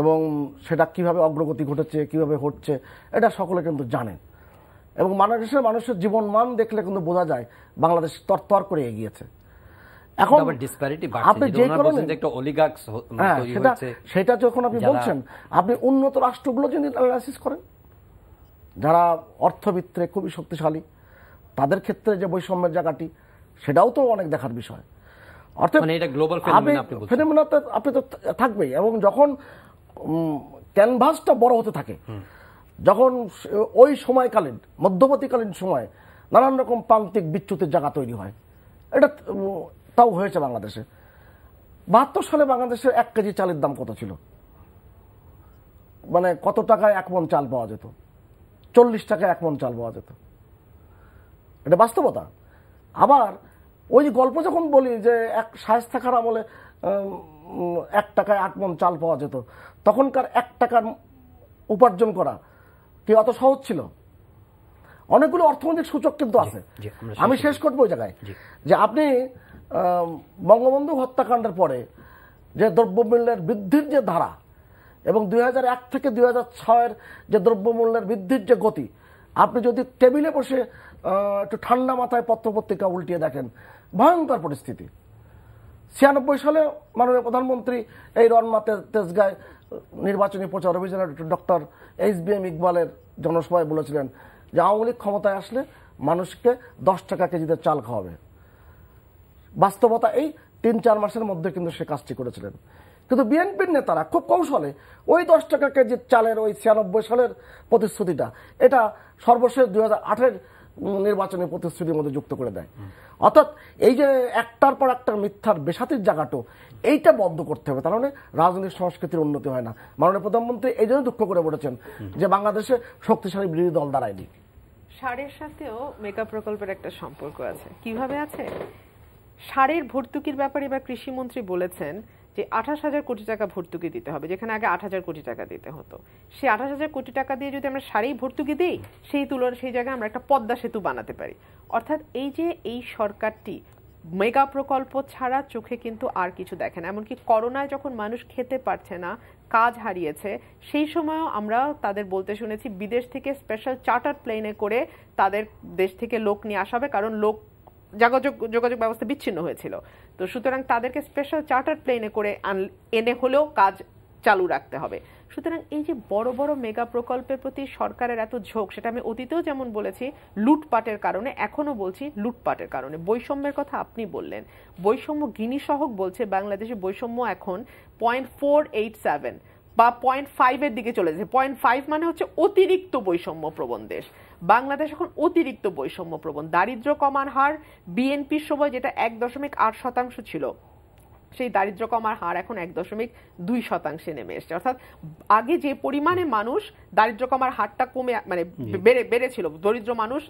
এবং সেটা কিভাবে অগ্রগতি ঘটেছে কিভাবে হচ্ছে এটা সকলে কিন্তু জানেন এবং বাংলাদেশের মানুষের জীবন মান দেখলে কিন্তু বোঝা যায় বাংলাদেশ তরতর করে এগিয়েছে এখন আপনি যে কারণে হ্যাঁ, সেটা যখন আপনি বলছেন আপনি উন্নত রাষ্ট্রগুলো যদি অ্যানালাইসিস করেন যারা অর্থবিত্তে খুবই শক্তিশালী তাদের ক্ষেত্রে যে বৈষম্যের জায়গাটি সেটাও তো অনেক দেখার বিষয় অর্থাৎ মানে আপনি তো থাকবেই এবং যখন ক্যানভাসটা বড় হতে থাকে যখন ওই সময়কালীন মধ্যবর্তীকালীন সময়ে নানান রকম প্রান্তিক বিচ্যুতির জায়গা তৈরি হয় এটা তাও হয়েছে বাংলাদেশে বাহাত্তর সালে বাংলাদেশের এক কেজি চালের দাম কত ছিল মানে কত টাকায় এক মন চাল পাওয়া যেত চল্লিশ টাকা এক মন চাল পাওয়া যেত এটা বাস্তবতা আবার ওই যে গল্প যখন বলি যে এক শায়স্তা খার আমলে এক টাকায় আট মন চাল পাওয়া যেত তখনকার এক টাকার উপার্জন করা কি অত সহজ ছিল অনেকগুলো অর্থনৈতিক সূচক কিন্তু আছে আমি শেষ করবো ওই জায়গায় যে আপনি বঙ্গবন্ধু হত্যাকাণ্ডের পরে যে দ্রব্যমূল্যের বৃদ্ধির যে ধারা এবং দুই থেকে দুই হাজার যে দ্রব্যমূল্যের বৃদ্ধির যে গতি আপনি যদি টেবিলে বসে একটু ঠান্ডা মাথায় পত্রপত্রিকা উল্টিয়ে দেখেন ভয়ঙ্কর পরিস্থিতি ছিয়ানব্বই সালে মাননীয় প্রধানমন্ত্রী এই রনমাতে তেজগায় নির্বাচনী প্রচার অভিযানে ডক্টর এইচ বি এম ইকবালের জনসভায় বলেছিলেন যে আওয়ামী লীগ ক্ষমতায় আসলে মানুষকে দশ টাকা কেজিতে চাল খাওয়াবে বাস্তবতা এই তিন চার মাসের মধ্যে কিন্তু সে কাজটি করেছিলেন কিন্তু বিএনপির নেতারা খুব কৌশলে ওই দশ টাকা কেজি চালের ওই ছিয়ানব্বই সালের প্রতিশ্রুতিটা এটা সর্বশেষ দুই হাজার নির্বাচনের প্রতিশ্রুতির মধ্যে যুক্ত করে দেয় অর্থাৎ এই যে একটার পর একটা মিথ্যার বেসাতির জায়গাটো এইটা বন্ধ করতে হবে তার মানে রাজনৈতিক সংস্কৃতির উন্নতি হয় না মাননীয় প্রধানমন্ত্রী এই জন্য দুঃখ করে বলেছেন যে বাংলাদেশে শক্তিশালী বিরোধী দল দাঁড়ায়নি সারের সাথেও মেকআপ প্রকল্পের একটা সম্পর্ক আছে কিভাবে আছে সারের ভর্তুকির ব্যাপারে এবার কৃষিমন্ত্রী বলেছেন যে আঠাশ হাজার কোটি টাকা ভর্তুকি দিতে হবে যেখানে আগে আট হাজার কোটি টাকা দিতে হতো সেই আঠাশ হাজার কোটি টাকা দিয়ে যদি আমরা সারেই ভর্তুকি দিই সেই তুলনায় সেই জায়গায় আমরা একটা পদ্মা সেতু বানাতে পারি অর্থাৎ এই যে এই সরকারটি মেগা প্রকল্প ছাড়া চোখে কিন্তু আর কিছু দেখে না এমনকি করোনায় যখন মানুষ খেতে পারছে না কাজ হারিয়েছে সেই সময়ও আমরা তাদের বলতে শুনেছি বিদেশ থেকে স্পেশাল চার্টার প্লেনে করে তাদের দেশ থেকে লোক নিয়ে আসাবে কারণ লোক যোগাযোগ যোগাযোগ ব্যবস্থা বিচ্ছিন্ন হয়েছিল তো সুতরাং তাদেরকে স্পেশাল চার্টার প্লেনে করে এনে হলেও কাজ চালু রাখতে হবে সুতরাং এই যে বড় বড় মেগা প্রকল্পের প্রতি সরকারের এত ঝোঁক সেটা আমি অতীতেও যেমন বলেছি লুটপাটের কারণে এখনও বলছি লুটপাটের কারণে বৈষম্যের কথা আপনি বললেন বৈষম্য গিনি সহক বলছে বাংলাদেশে বৈষম্য এখন পয়েন্ট ফোর এইট সেভেন বা পয়েন্ট ফাইভের দিকে চলে যাচ্ছে পয়েন্ট ফাইভ মানে হচ্ছে অতিরিক্ত বৈষম্য প্রবণ দেশ বাংলাদেশ এখন অতিরিক্ত বৈষম্য প্রবণ দারিদ্র কমান হার বিএনপির সময় যেটা এক দশমিক আট শতাংশ ছিল সেই দারিদ্র কমার হার এখন এক দশমিক দুই শতাংশে নেমে এসছে অর্থাৎ আগে যে পরিমাণে মানুষ দারিদ্র কমার হারটা কমে মানে বেড়ে বেড়েছিল দরিদ্র মানুষ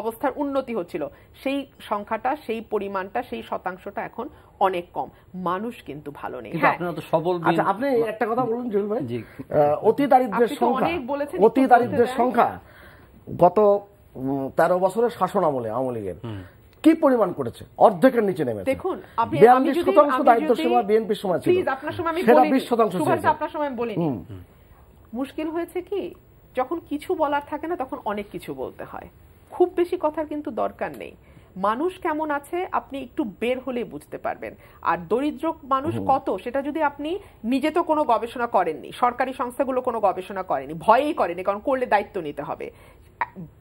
অবস্থার উন্নতি হচ্ছিল সেই সংখ্যাটা সেই পরিমাণটা সেই শতাংশটা এখন অনেক কম মানুষ কিন্তু ভালো নেই হ্যাঁ। আচ্ছা, আপনি একটা কথা বলুন অতি দারিদ্রের সংখ্যা অতি দারিদ্রের সংখ্যা গত তেরো বছরের শাসন আমলে আওয়ামী লীগের কি পরিমাণ করেছে অর্ধেকের নিচে নেমে দেখুন বিয়াল্লিশ শতাংশ দায়িত্ব সীমা বিএনপির সময় ছিল সেটা বিশ শতাংশ আপনার সময় বলিনি মুশকিল হয়েছে কি যখন কিছু বলার থাকে না তখন অনেক কিছু বলতে হয় খুব বেশি কথার কিন্তু দরকার নেই মানুষ কেমন আছে আপনি একটু বের হলে বুঝতে পারবেন আর দরিদ্র মানুষ কত সেটা যদি আপনি নিজে তো কোনো গবেষণা করেননি সরকারি সংস্থাগুলো কোনো গবেষণা করেনি ভয়েই করেনি কারণ করলে দায়িত্ব নিতে হবে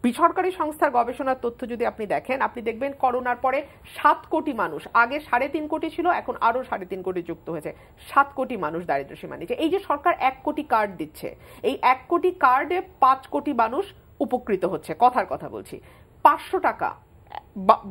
বেসরকারি সংস্থার গবেষণার তথ্য যদি আপনি দেখেন আপনি দেখবেন করোনার পরে সাত কোটি মানুষ আগে সাড়ে তিন কোটি ছিল এখন আরও সাড়ে তিন কোটি যুক্ত হয়েছে সাত কোটি মানুষ দারিদ্র সীমা নিচে এই যে সরকার এক কোটি কার্ড দিচ্ছে এই এক কোটি কার্ডে পাঁচ কোটি মানুষ উপকৃত হচ্ছে কথার কথা বলছি পাঁচশো টাকা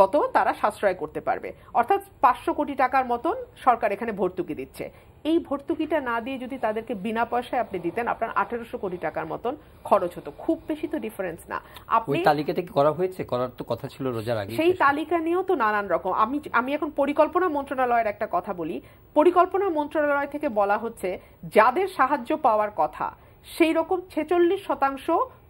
মতো তারা সাশ্রয় করতে পারবে অর্থাৎ পাঁচশো কোটি টাকার মতন সরকার এখানে ভর্তুকি দিচ্ছে এই ভর্তুকিটা না দিয়ে যদি তাদেরকে বিনা পয়সায় আপনি দিতেন আপনার আঠারোশো কোটি টাকার মতন খরচ হতো খুব বেশি তো ডিফারেন্স না আপনি তালিকা থেকে করা হয়েছে করার তো কথা ছিল রোজার আগে সেই তালিকা নিয়েও তো নানান রকম আমি আমি এখন পরিকল্পনা মন্ত্রণালয়ের একটা কথা বলি পরিকল্পনা মন্ত্রণালয় থেকে বলা হচ্ছে যাদের সাহায্য পাওয়ার কথা সেই রকম ছেচল্লিশ শতাংশ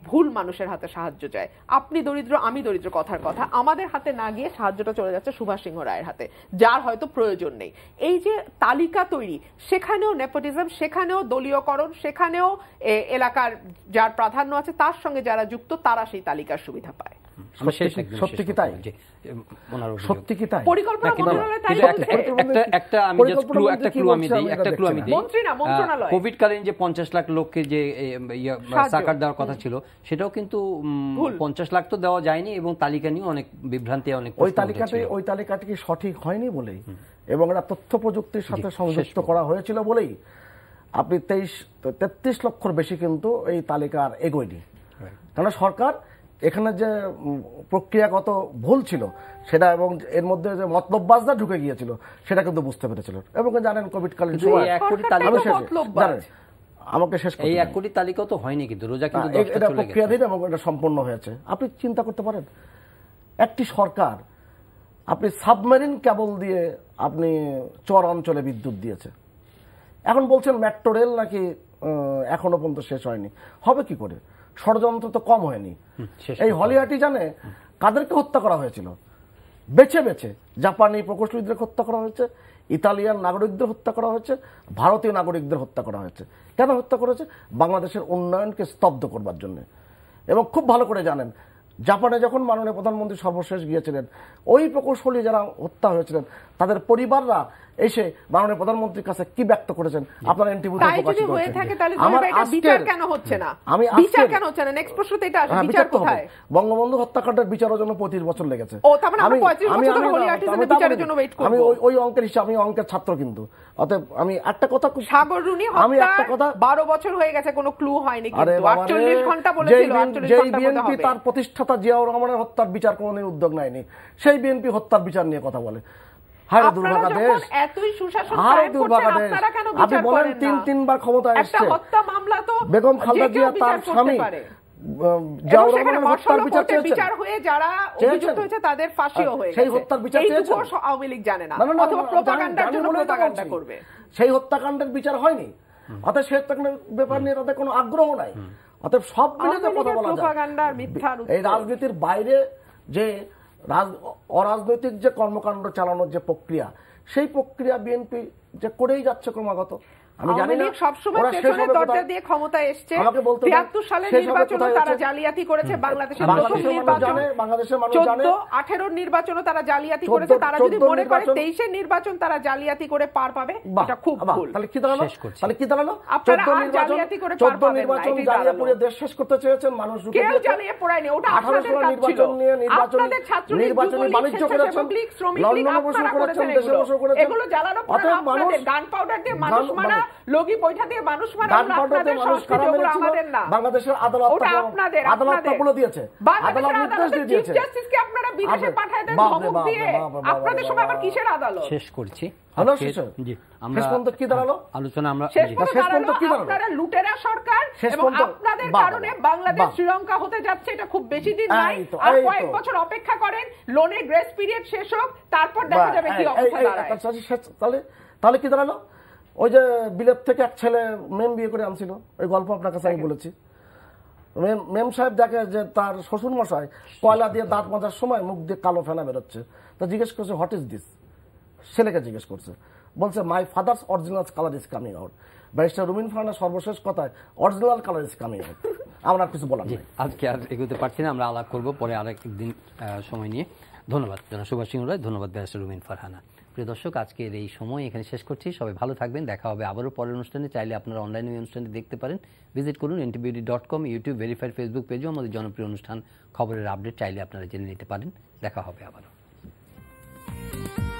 ভুল মানুষের হাতে সাহায্য চায় আপনি দরিদ্র আমি দরিদ্র কথার কথা আমাদের হাতে না গিয়ে সাহায্যটা চলে যাচ্ছে সুভাষ সিংহ রায়ের হাতে যার হয়তো প্রয়োজন নেই এই যে তালিকা তৈরি সেখানেও নেপোটিজম সেখানেও দলীয়করণ সেখানেও এলাকার যার প্রাধান্য আছে তার সঙ্গে যারা যুক্ত তারা সেই তালিকার সুবিধা পায় সেটাও কিন্তু লাখ তো দেওয়া যায়নি এবং তালিকা নিয়ে অনেক বিভ্রান্তি অনেক ওই তালিকাতে ওই তালিকাটি সঠিক হয়নি বলেই এবং এটা তথ্য প্রযুক্তির সাথে সংযুক্ত করা হয়েছিল বলেই আপনি তেইশ তেত্রিশ লক্ষর বেশি কিন্তু এই তালিকার এগোয়নি কেননা সরকার এখানে যে প্রক্রিয়াগত ভুল ছিল সেটা এবং এর মধ্যে যে মতলববাজরা ঢুকে গিয়েছিল সেটা কিন্তু বুঝতে পেরেছিল এবং জানেন কোভিডকালীন সময় আমাকে শেষ এই এক কোটি তালিকা তো হয়নি কিন্তু রোজা কিন্তু হ্যাঁ, এটা প্রক্রিয়াধীন এবং এটা সম্পন্ন হয়েছে আপনি চিন্তা করতে পারেন একটি সরকার আপনি সাবমেরিন কেবল দিয়ে আপনি চর অঞ্চলে বিদ্যুৎ দিয়েছে এখন বলছেন মেট্রো রেল নাকি এখনো পর্যন্ত শেষ হয়নি হবে কি করে ষড়যন্ত্র তো কম হয়নি এই হলিহাটি জানে কাদেরকে হত্যা করা হয়েছিল বেছে বেছে জাপানি প্রকৌশলীদের হত্যা করা হয়েছে ইতালিয়ান নাগরিকদের হত্যা করা হয়েছে ভারতীয় নাগরিকদের হত্যা করা হয়েছে কেন হত্যা করেছে বাংলাদেশের উন্নয়নকে স্তব্ধ করবার জন্য এবং খুব ভালো করে জানেন জাপানে যখন মাননীয় প্রধানমন্ত্রী সর্বশেষ গিয়েছিলেন ওই প্রকৌশলী যারা হত্যা হয়েছিলেন তাদের পরিবাররা এসে মাননীয় প্রধানমন্ত্রীর কাছে কি ব্যক্ত করেছেন আপনারা তাই যদি হয়ে থাকে তাহলে আমার বিচার কেন হচ্ছে না আমি বিচার কেন হচ্ছে না নেক্সট প্রশ্নতে এটা আসে হ্যাঁ, বিচার কোথায় বঙ্গবন্ধু হত্যাকাণ্ডের বিচারের জন্য 35 বছর লেগেছে ও তার মানে 35 বছর ধরে হোলি আর্টিস্টের বিচারের জন্য ওয়েট করব আমি ওই ওই অঙ্কের হিসাব আমি অঙ্কের ছাত্র কিন্তু অতএব আমি একটা কথা সাগর রুনি হত্যা আমি একটা কথা 12 বছর হয়ে গেছে কোনো ক্লু হয়নি কিন্তু 48 ঘন্টা বলেছিল 48 ঘন্টা তার প্রতিষ্ঠাতা কথা জিয়াউর রহমানের হত্যার বিচার কোনোদিন উদ্যোগ নেয়নি সেই বিএনপি হত্যার বিচার নিয়ে কথা বলে সেই হত্যাকাণ্ডের বিচার হয়নি অর্থাৎ সে ব্যাপার নিয়ে তাদের কোন আগ্রহ নাই অতএব সব মিলে যে কথা বলা যায় এই রাজনীতির বাইরে যে অরাজনৈতিক যে কর্মকাণ্ড চালানোর যে প্রক্রিয়া সেই প্রক্রিয়া বিএনপি যে করেই যাচ্ছে ক্রমাগত আমি জানি না সবসময় পেছনে দরজা দিয়ে ক্ষমতায় এসছে তিয়াত্তর সালের নির্বাচনে তারা জালিয়াতি করেছে বাংলাদেশের প্রথম নির্বাচন চোদ্দ আঠেরোর নির্বাচনও তারা জালিয়াতি করেছে তারা যদি মনে করে তেইশের নির্বাচন তারা জালিয়াতি করে পার পাবে এটা খুব ভুল তাহলে কি দাঁড়ালো তাহলে কি দাঁড়ালো আপনারা জালিয়াতি করে পার পাবেন নির্বাচন জালিয়ে পুরো দেশ শেষ করতে চেয়েছেন মানুষ কেউ জালিয়ে পোড়ায়নি ওটা আপনাদের কাজ ছিল আপনাদের ছাত্র নির্বাচনী বাণিজ্য করেছেন শ্রমিক লীগ আপনারা করেছেন এগুলো জ্বালানো পড়ে আপনাদের গান পাউডার দিয়ে মানুষ মারা লগি বৈঠা দিয়ে মানুষ আপনাদের সংস্কৃতি ওগুলো আমাদের না বাংলাদেশের আদালত ওটা আপনাদের আদালত দিয়েছে আদালত নির্দেশ দিয়েছে জাস্টিস কে আপনারা বিদেশে পাঠায় দেন ধমক দিয়ে আপনাদের সময় আবার কিসের আদালত শেষ করছি বাংলাদেশ শ্রীলঙ্কা হতে যাচ্ছে এটা খুব বেশি দিন নাই বছর অপেক্ষা করেন লোনের গ্রেস পিরিয়ড শেষ হোক তারপর দেখা যাবে কি হ্যাঁ, তাহলে তাহলে কি দাঁড়ালো ওই যে বিলেত থেকে এক ছেলে মেম বিয়ে করে আনছিল ওই গল্প আপনার কাছে আমি বলেছি মেম সাহেব দেখে যে তার শ্বশুর মশাই কয়লা দিয়ে দাঁত মাজার সময় মুখ দিয়ে কালো ফেনা বেরোচ্ছে তা জিজ্ঞেস করছে হোয়াট ইজ দিস ছেলেকে জিজ্ঞেস করছে বলছে my father's original colour is coming out barrister Rumin ফারানের সর্বশেষ কথায় original colour is coming out আমরা আর কিছু বলার নেই আজকে আর এগোতে পারছি না আমরা আলাপ করবো পরে আরেক দিন সময় নিয়ে ধন্যবাদ সুভাষ সিং রায় ধন্যবাদ ব্যারিস্টার রুমিন ফারহানা প্রিয় দর্শক আজকের এই সময় এখানে শেষ করছি সবাই ভালো থাকবেন দেখা হবে আবারও পরের অনুষ্ঠানে চাইলে আপনারা অনলাইনে ওই অনুষ্ঠানটি দেখতে পারেন ভিজিট করুন NTBD dot com YouTube verified Facebook পেজও আমাদের জনপ্রিয় অনুষ্ঠান খবরের আপডেট চাইলে আপনারা জেনে নিতে পারেন দেখা হবে আবারও